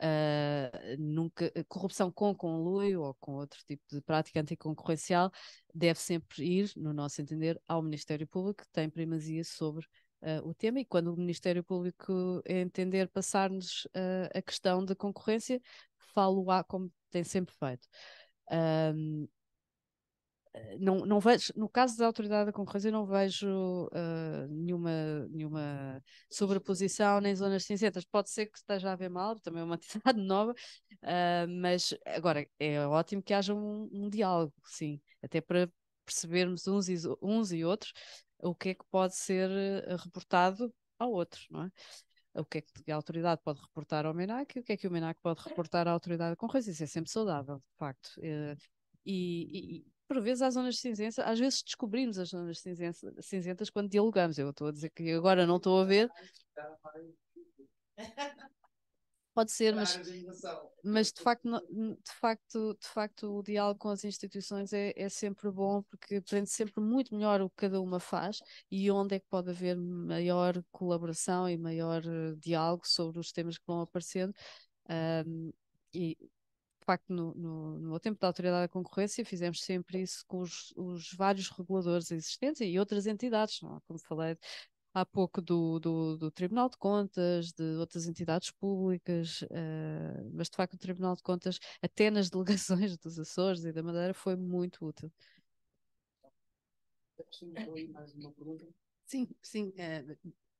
uh, nunca, corrupção com conluio ou com outro tipo de prática anticoncorrencial, deve sempre ir, no nosso entender, ao Ministério Público, que tem primazia sobre uh, o tema, e quando o Ministério Público entender passar-nos uh, a questão da concorrência, falo-á como tem sempre feito. Um, eh, não, não vejo, no caso da autoridade da concorrência, não vejo uh, nenhuma, nenhuma sobreposição nem zonas cinzentas. Pode ser que esteja a haver mal, também é uma <laughs> entidade nova, uh, mas agora é ótimo que haja um, um diálogo, sim, até para percebermos uns e, uns e outros o que é que pode ser reportado ao outro, não é? o que é que a autoridade pode reportar ao MENAC e o que é que o MENAC pode reportar à autoridade com concorrência. Isso é sempre saudável, de facto. E, e, por vezes, as zonas cinzentas, às vezes descobrimos as zonas cinzentas, cinzentas quando dialogamos. Eu estou a dizer que agora não estou a ver. Pode ser, mas, mas de, facto, de, facto, de facto o diálogo com as instituições é, é sempre bom porque aprende sempre muito melhor o que cada uma faz e onde é que pode haver maior colaboração e maior eh, diálogo sobre os temas que vão aparecendo. Um, e de facto, no, no, no tempo da Autoridade da Concorrência, fizemos sempre isso com os, os vários reguladores existentes e outras entidades, não? É? como falei há pouco do, do, do, Tribunal de Contas, de outras entidades públicas, uh, mas de facto o Tribunal de Contas, até nas <laughs> delegações dos Açores e da Madeira, foi muito útil. Sim, sim. Eh,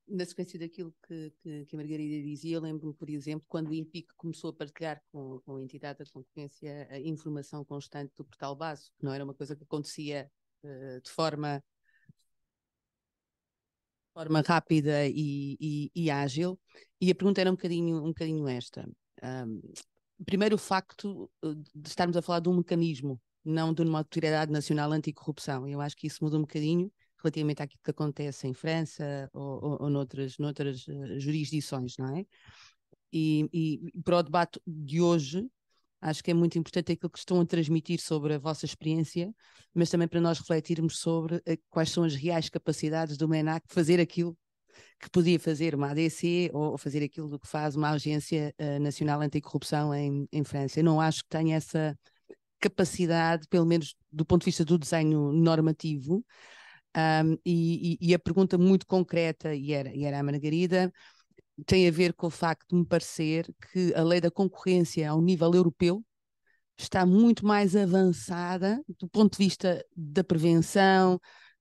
na sequência daquilo que, que, que a Margarida dizia, lembro-me, por exemplo, quando o INPIC começou a partilhar com, com a entidade da concorrência a informação constante do portal base, que não era uma coisa que acontecia uh, de forma forma rápida e, e, e, ágil, e a pergunta era um bocadinho, um bocadinho esta. Um, primeiro o facto eh, de estarmos a falar de um mecanismo, não de uma autoridade nacional anticorrupção. Eu acho que isso muda um bocadinho relativamente àquilo que acontece em França ou, ou, ou noutras, noutras eh, jurisdições, não é? E, e, para o debate de hoje, acho que é muito importante aquilo que estão a transmitir sobre a vossa experiência, mas também para nós refletirmos sobre eh, quais são as reais capacidades do MENAC fazer aquilo que podia fazer uma ADC ou fazer aquilo do que faz uma Agência uh, Nacional Anticorrupção em, em França. Eu não acho que tenha essa capacidade, pelo menos do ponto de vista do desenho normativo, um, e, e, a pergunta muito concreta, e era, e era a Margarida, tem a ver com o facto de me parecer que a lei da concorrência ao nível europeu está muito mais avançada do ponto de vista da prevenção,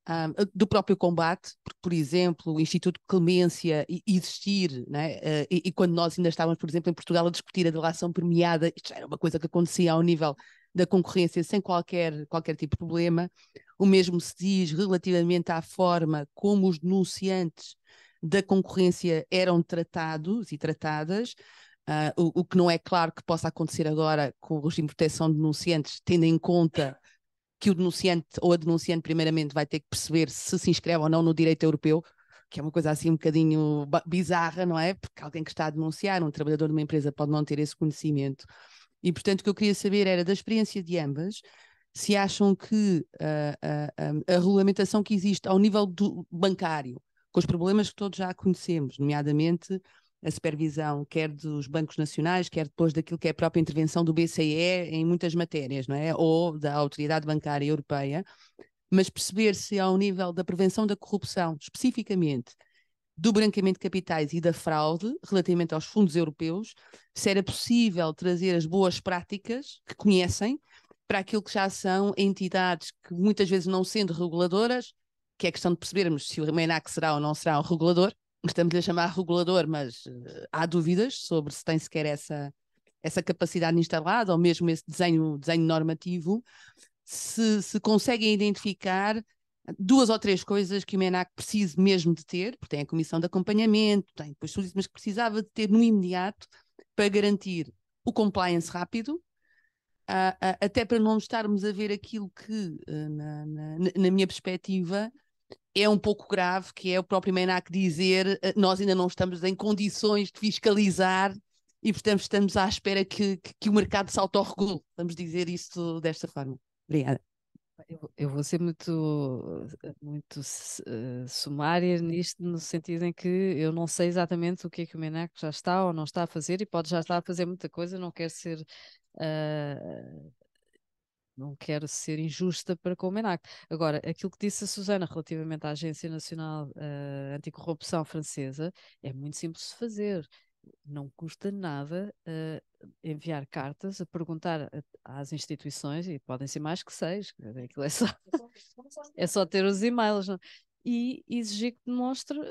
um, do próprio combate, porque, por exemplo, o Instituto de Clemência existir, né? Uh, e, e, quando nós ainda estávamos, por exemplo, em Portugal a discutir a delação premiada, isto era uma coisa que acontecia ao nível da concorrência sem qualquer, qualquer tipo de problema. O mesmo se diz relativamente à forma como os denunciantes da concorrência eram tratados e tratadas, uh, o, o, que não é claro que possa acontecer agora com o regime de proteção de denunciantes, tendo em conta que o denunciante ou a denunciante, primeiramente, vai ter que perceber se se inscreve ou não no direito europeu, que é uma coisa assim um bocadinho bizarra, não é? Porque alguém que está a denunciar, um trabalhador de uma empresa, pode não ter esse conhecimento. E, portanto, o que eu queria saber era da experiência de ambas, se acham que uh, uh, a regulamentação que existe ao nível do bancário, com os problemas que todos já conhecemos, nomeadamente a supervisão, quer dos bancos nacionais, quer depois daquilo que é a própria intervenção do BCE em muitas matérias, não é? Ou da Autoridade Bancária Europeia, mas perceber se ao nível da prevenção da corrupção, especificamente, do branqueamento de capitais e da fraude relativamente aos fundos europeus, se era possível trazer as boas práticas que conhecem para aquilo que já são entidades que muitas vezes não sendo reguladoras, que é questão de percebermos se o MENAC será ou não será um regulador, estamos a chamar regulador, mas eh, há dúvidas sobre se tem sequer essa, essa capacidade instalada ou mesmo esse desenho, desenho normativo, se, se conseguem identificar duas ou três coisas que o MENAC precisa mesmo de ter, porque tem a comissão de acompanhamento, tem depois tudo isso, mas que precisava de ter no imediato para garantir o compliance rápido, até para não estarmos a ver aquilo que, eh, na, na, na, minha perspectiva, é um pouco grave, que é o próprio MENAC dizer eh, nós ainda não estamos em condições de fiscalizar e, portanto, estamos à espera que, que, que o mercado se autorregule. Vamos dizer isso desta forma. Obrigada. Eu, eu vou ser muito, muito uh, sumária nisto, no sentido em que eu não sei exatamente o que é que o MENAC já está ou não está a fazer, e pode já estar a fazer muita coisa, não quero ser. Uh, não quero ser injusta para com o MENAC. Agora, aquilo que disse a Susana relativamente à Agência Nacional uh, Anticorrupção Francesa é muito simples de fazer não custa nada uh, enviar cartas a perguntar às instituições, e podem ser mais que seis, aquilo é só, <laughs> é só ter os e-mails, não? É? e exigir que demonstre uh,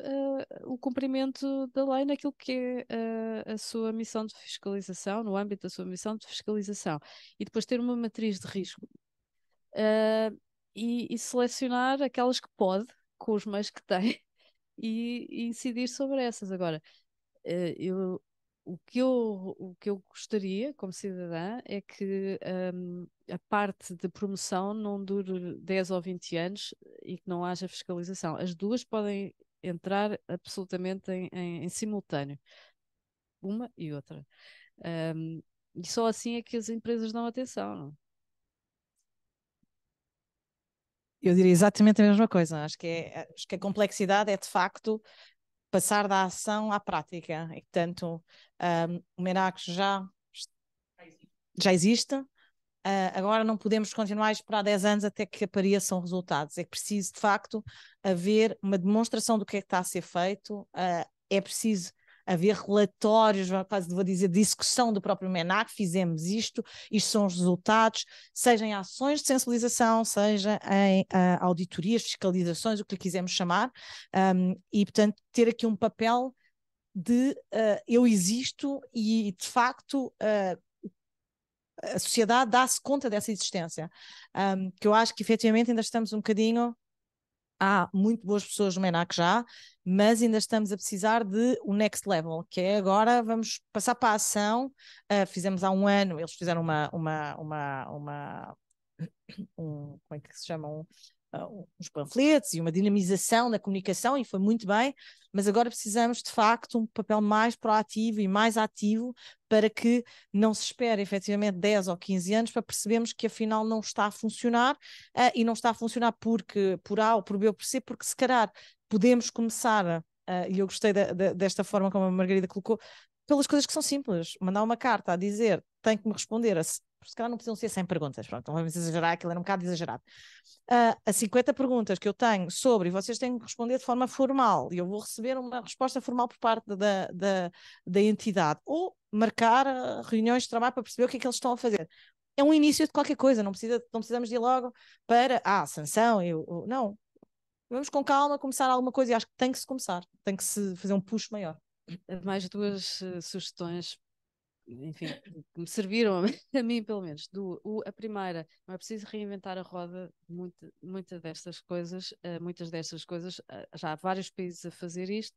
o cumprimento da lei naquilo que é uh, a sua missão de fiscalização, no âmbito da sua missão de fiscalização, e depois ter uma matriz de risco. E, e, selecionar aquelas que pode, com os meios que tem, <laughs> e, e incidir sobre essas. Agora, eh, eu, o, que eu, o que eu gostaria, como cidadã, é que um, a parte de promoção não dure 10 ou 20 anos e que não haja fiscalização. As duas podem entrar absolutamente em, em, em simultâneo, uma e outra. Um, e só assim é que as empresas dão atenção. Não? É? Eu diria exatamente a mesma coisa. Acho que, é, acho que a complexidade é de facto passar da ação à prática. E, portanto, um, o MENAC já, já existe. Uh, agora não podemos continuar a esperar 10 anos até que apareçam resultados. É preciso, de facto, haver uma demonstração do que é que está a ser feito. Uh, é preciso haver relatórios, quase vou dizer, discussão do próprio MENAC, fizemos isto, isto são os resultados, seja em ações de sensibilização, seja em uh, auditorias, fiscalizações, o que lhe quisermos chamar, um, e portanto ter aqui um papel de uh, eu existo e de facto uh, a sociedade dá-se conta dessa existência, um, que eu acho que efetivamente ainda estamos um bocadinho há muito boas pessoas no MENAC já, mas ainda estamos a precisar de o um next level, que é agora vamos passar para a ação. Uh, fizemos há um ano, eles fizeram uma, uma, uma, uma <coughs> um, como é que se chama? Um, ah, uns panfletos e uma dinamização da comunicação, e foi muito bem, mas agora precisamos de facto um papel mais proativo e mais ativo para que não se espere efetivamente 10 ou 15 anos para percebermos que afinal não está a funcionar uh, e não está a funcionar porque, por A ou por B ou por C, porque se calhar podemos começar e eu gostei desta forma como a Margarida colocou, pelas coisas que são simples. Mandar uma carta a dizer tem que me responder a se calhar não precisam ser 100 perguntas, pronto, não vamos exagerar, aquilo era um bocado exagerado. Uh, a 50 perguntas que eu tenho sobre, e vocês têm que responder de forma formal, e eu vou receber uma resposta formal por parte da, da, da entidade, ou marcar ah, reuniões de trabalho para perceber o que é que eles estão a fazer. É um início de qualquer coisa, não, precisa, não precisamos de ir logo para, ah, sanção, eu, eu não. Vamos com calma começar alguma coisa e acho que tem que se começar, tem que se fazer um puxo maior mais duas uh, sugestões enfim, que me serviram a, <laughs> a mim, pelo menos. Do, o, a primeira, não é preciso reinventar a roda, muito, eh, muitas destas coisas, uh, eh, muitas destas coisas, uh, já há vários países a fazer isto,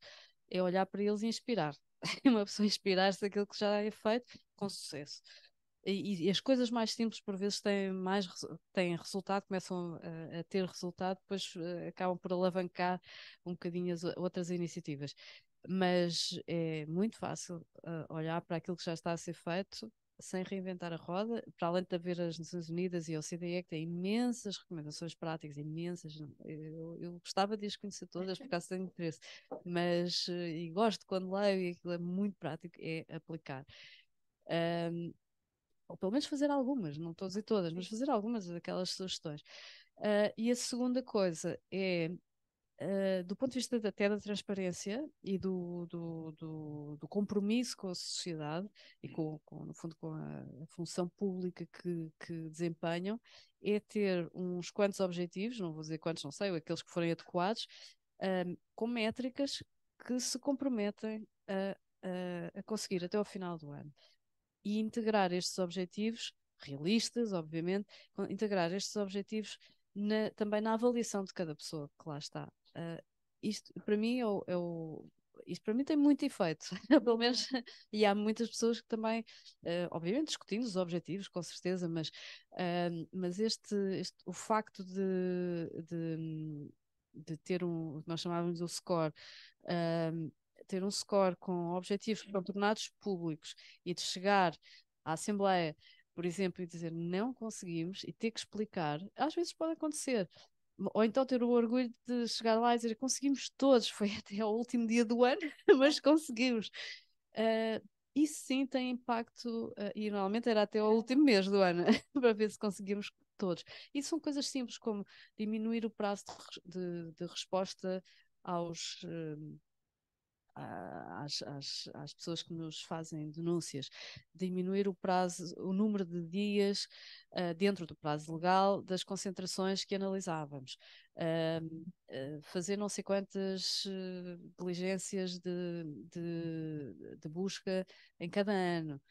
é olhar para eles e inspirar. <laughs> Uma pessoa inspirar-se daquilo que já é feito com sucesso. E, e, as coisas mais simples por vezes têm mais têm resultado, começam a, eh, a ter resultado, depois uh, acabam por alavancar um bocadinho as outras iniciativas mas é muito fácil uh, olhar para aquilo que já está a ser feito sem reinventar a roda, para além de haver as Nações Unidas e a OCDE que têm imensas recomendações práticas, imensas eu, eu gostava de as conhecer todas por causa tenho interesse, mas ah, e gosto quando leio e aquilo é muito prático é aplicar um, ou pelo menos fazer algumas, não todas e todas, mas fazer algumas daquelas sugestões. Uh, e a segunda coisa é eh, do ponto de vista até da transparência e do, do, do, do compromisso com a sociedade e com, com, no fundo com a, função pública que, que desempenham, é ter uns quantos objetivos, não vou dizer quantos, não sei, aqueles que forem adequados, um, ehm, com métricas que se comprometem a, a, a conseguir até ao final do ano. E integrar estes objetivos, realistas, obviamente, integrar estes objetivos na, também na avaliação de cada pessoa que lá está. Uh, isto para mim eu, eu isto para mim tem muito efeito, <laughs> pelo menos, e há muitas pessoas que também, uh, obviamente discutindo os objetivos, com certeza, mas, uh, mas este, este, o facto de, de, de, ter um, nós chamávamos o score, uh, ter um score com objetivos tornados públicos e de chegar à Assembleia, por exemplo, e dizer não conseguimos e ter que explicar, às vezes pode acontecer, ou então ter o orgulho de chegar lá e dizer conseguimos todos, <laughs> foi até o último dia do ano, <laughs> mas conseguimos. Uh, isso sim tem impacto, uh, e normalmente era até o último mês do ano, <laughs> para ver se conseguimos todos. E são coisas simples como diminuir o prazo de, de, de resposta aos, uh, às, às, às, pessoas que nos fazem denúncias, diminuir o prazo, o número de dias uh, dentro do prazo legal das concentrações que analisávamos, uh, uh, fazer não sei quantas ah, diligências de, de, de, busca em cada ano.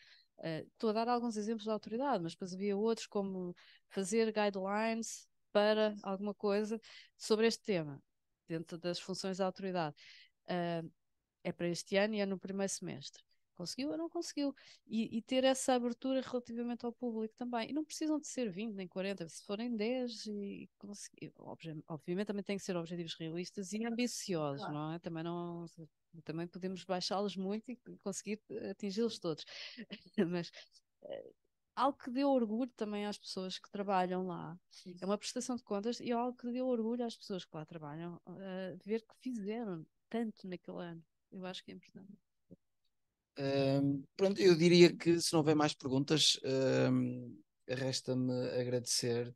estou a dar alguns exemplos da autoridade, mas depois havia outros como fazer guidelines para alguma coisa sobre este tema dentro das funções da autoridade. Uh, é para este ano e é no primeiro semestre. Conseguiu ou não conseguiu? E, e, ter essa abertura relativamente ao público também. E não precisam de ser 20 nem 40, se forem 10, e conseguir. Obviamente também têm que ser objetivos realistas e ambiciosos, claro. não é? Também não. Também podemos baixá-los muito e conseguir atingi-los todos. <laughs> Mas eh, algo que deu orgulho também às pessoas que trabalham lá. Sim. É uma prestação de contas e algo que deu orgulho às pessoas que lá trabalham, uh, ver que fizeram tanto naquele ano. Eu acho que é importante. Um, pronto, eu diria que se não houver mais perguntas, um, resta-me agradecer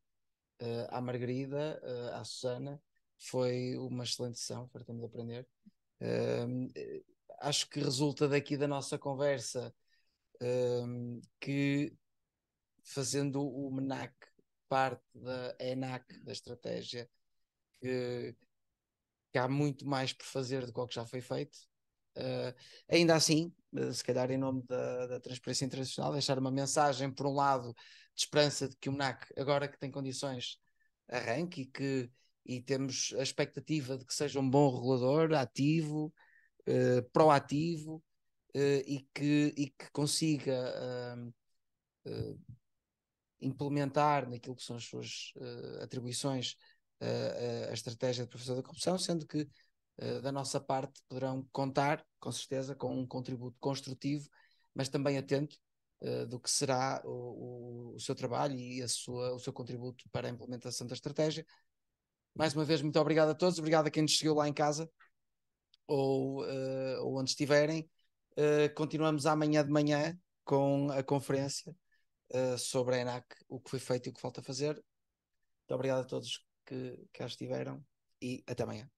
uh, à Margarida, uh, à Susana. Foi uma excelente sessão, fartamos de aprender. Um, eh, acho que resulta daqui da nossa conversa que, fazendo o MENAC parte da ENAC, da estratégia, que, que há muito mais por fazer do que o que já foi feito ah, ainda assim, ah, se calhar em nome da, da Transparência Internacional, deixar uma mensagem, por um lado, de esperança de que o MNAC, agora que tem condições, arranque e que e temos a expectativa de que seja um bom regulador, ativo, eh, proativo e, que, e que consiga implementar naquilo que são as suas atribuições a estratégia de professor da corrupção, sendo que eh, da nossa parte poderão contar, com certeza, com um contributo construtivo, mas também atento uh, do que será o, o, o seu trabalho e sua, o seu contributo para a implementação da estratégia. Mais uma vez, muito obrigado a todos, obrigado a quem nos chegou lá em casa ou, uh, ou onde estiverem. continuamos amanhã de manhã com a conferência sobre a ENAC, o que foi feito e o que falta fazer. Muito obrigado a todos que cá estiveram e até amanhã.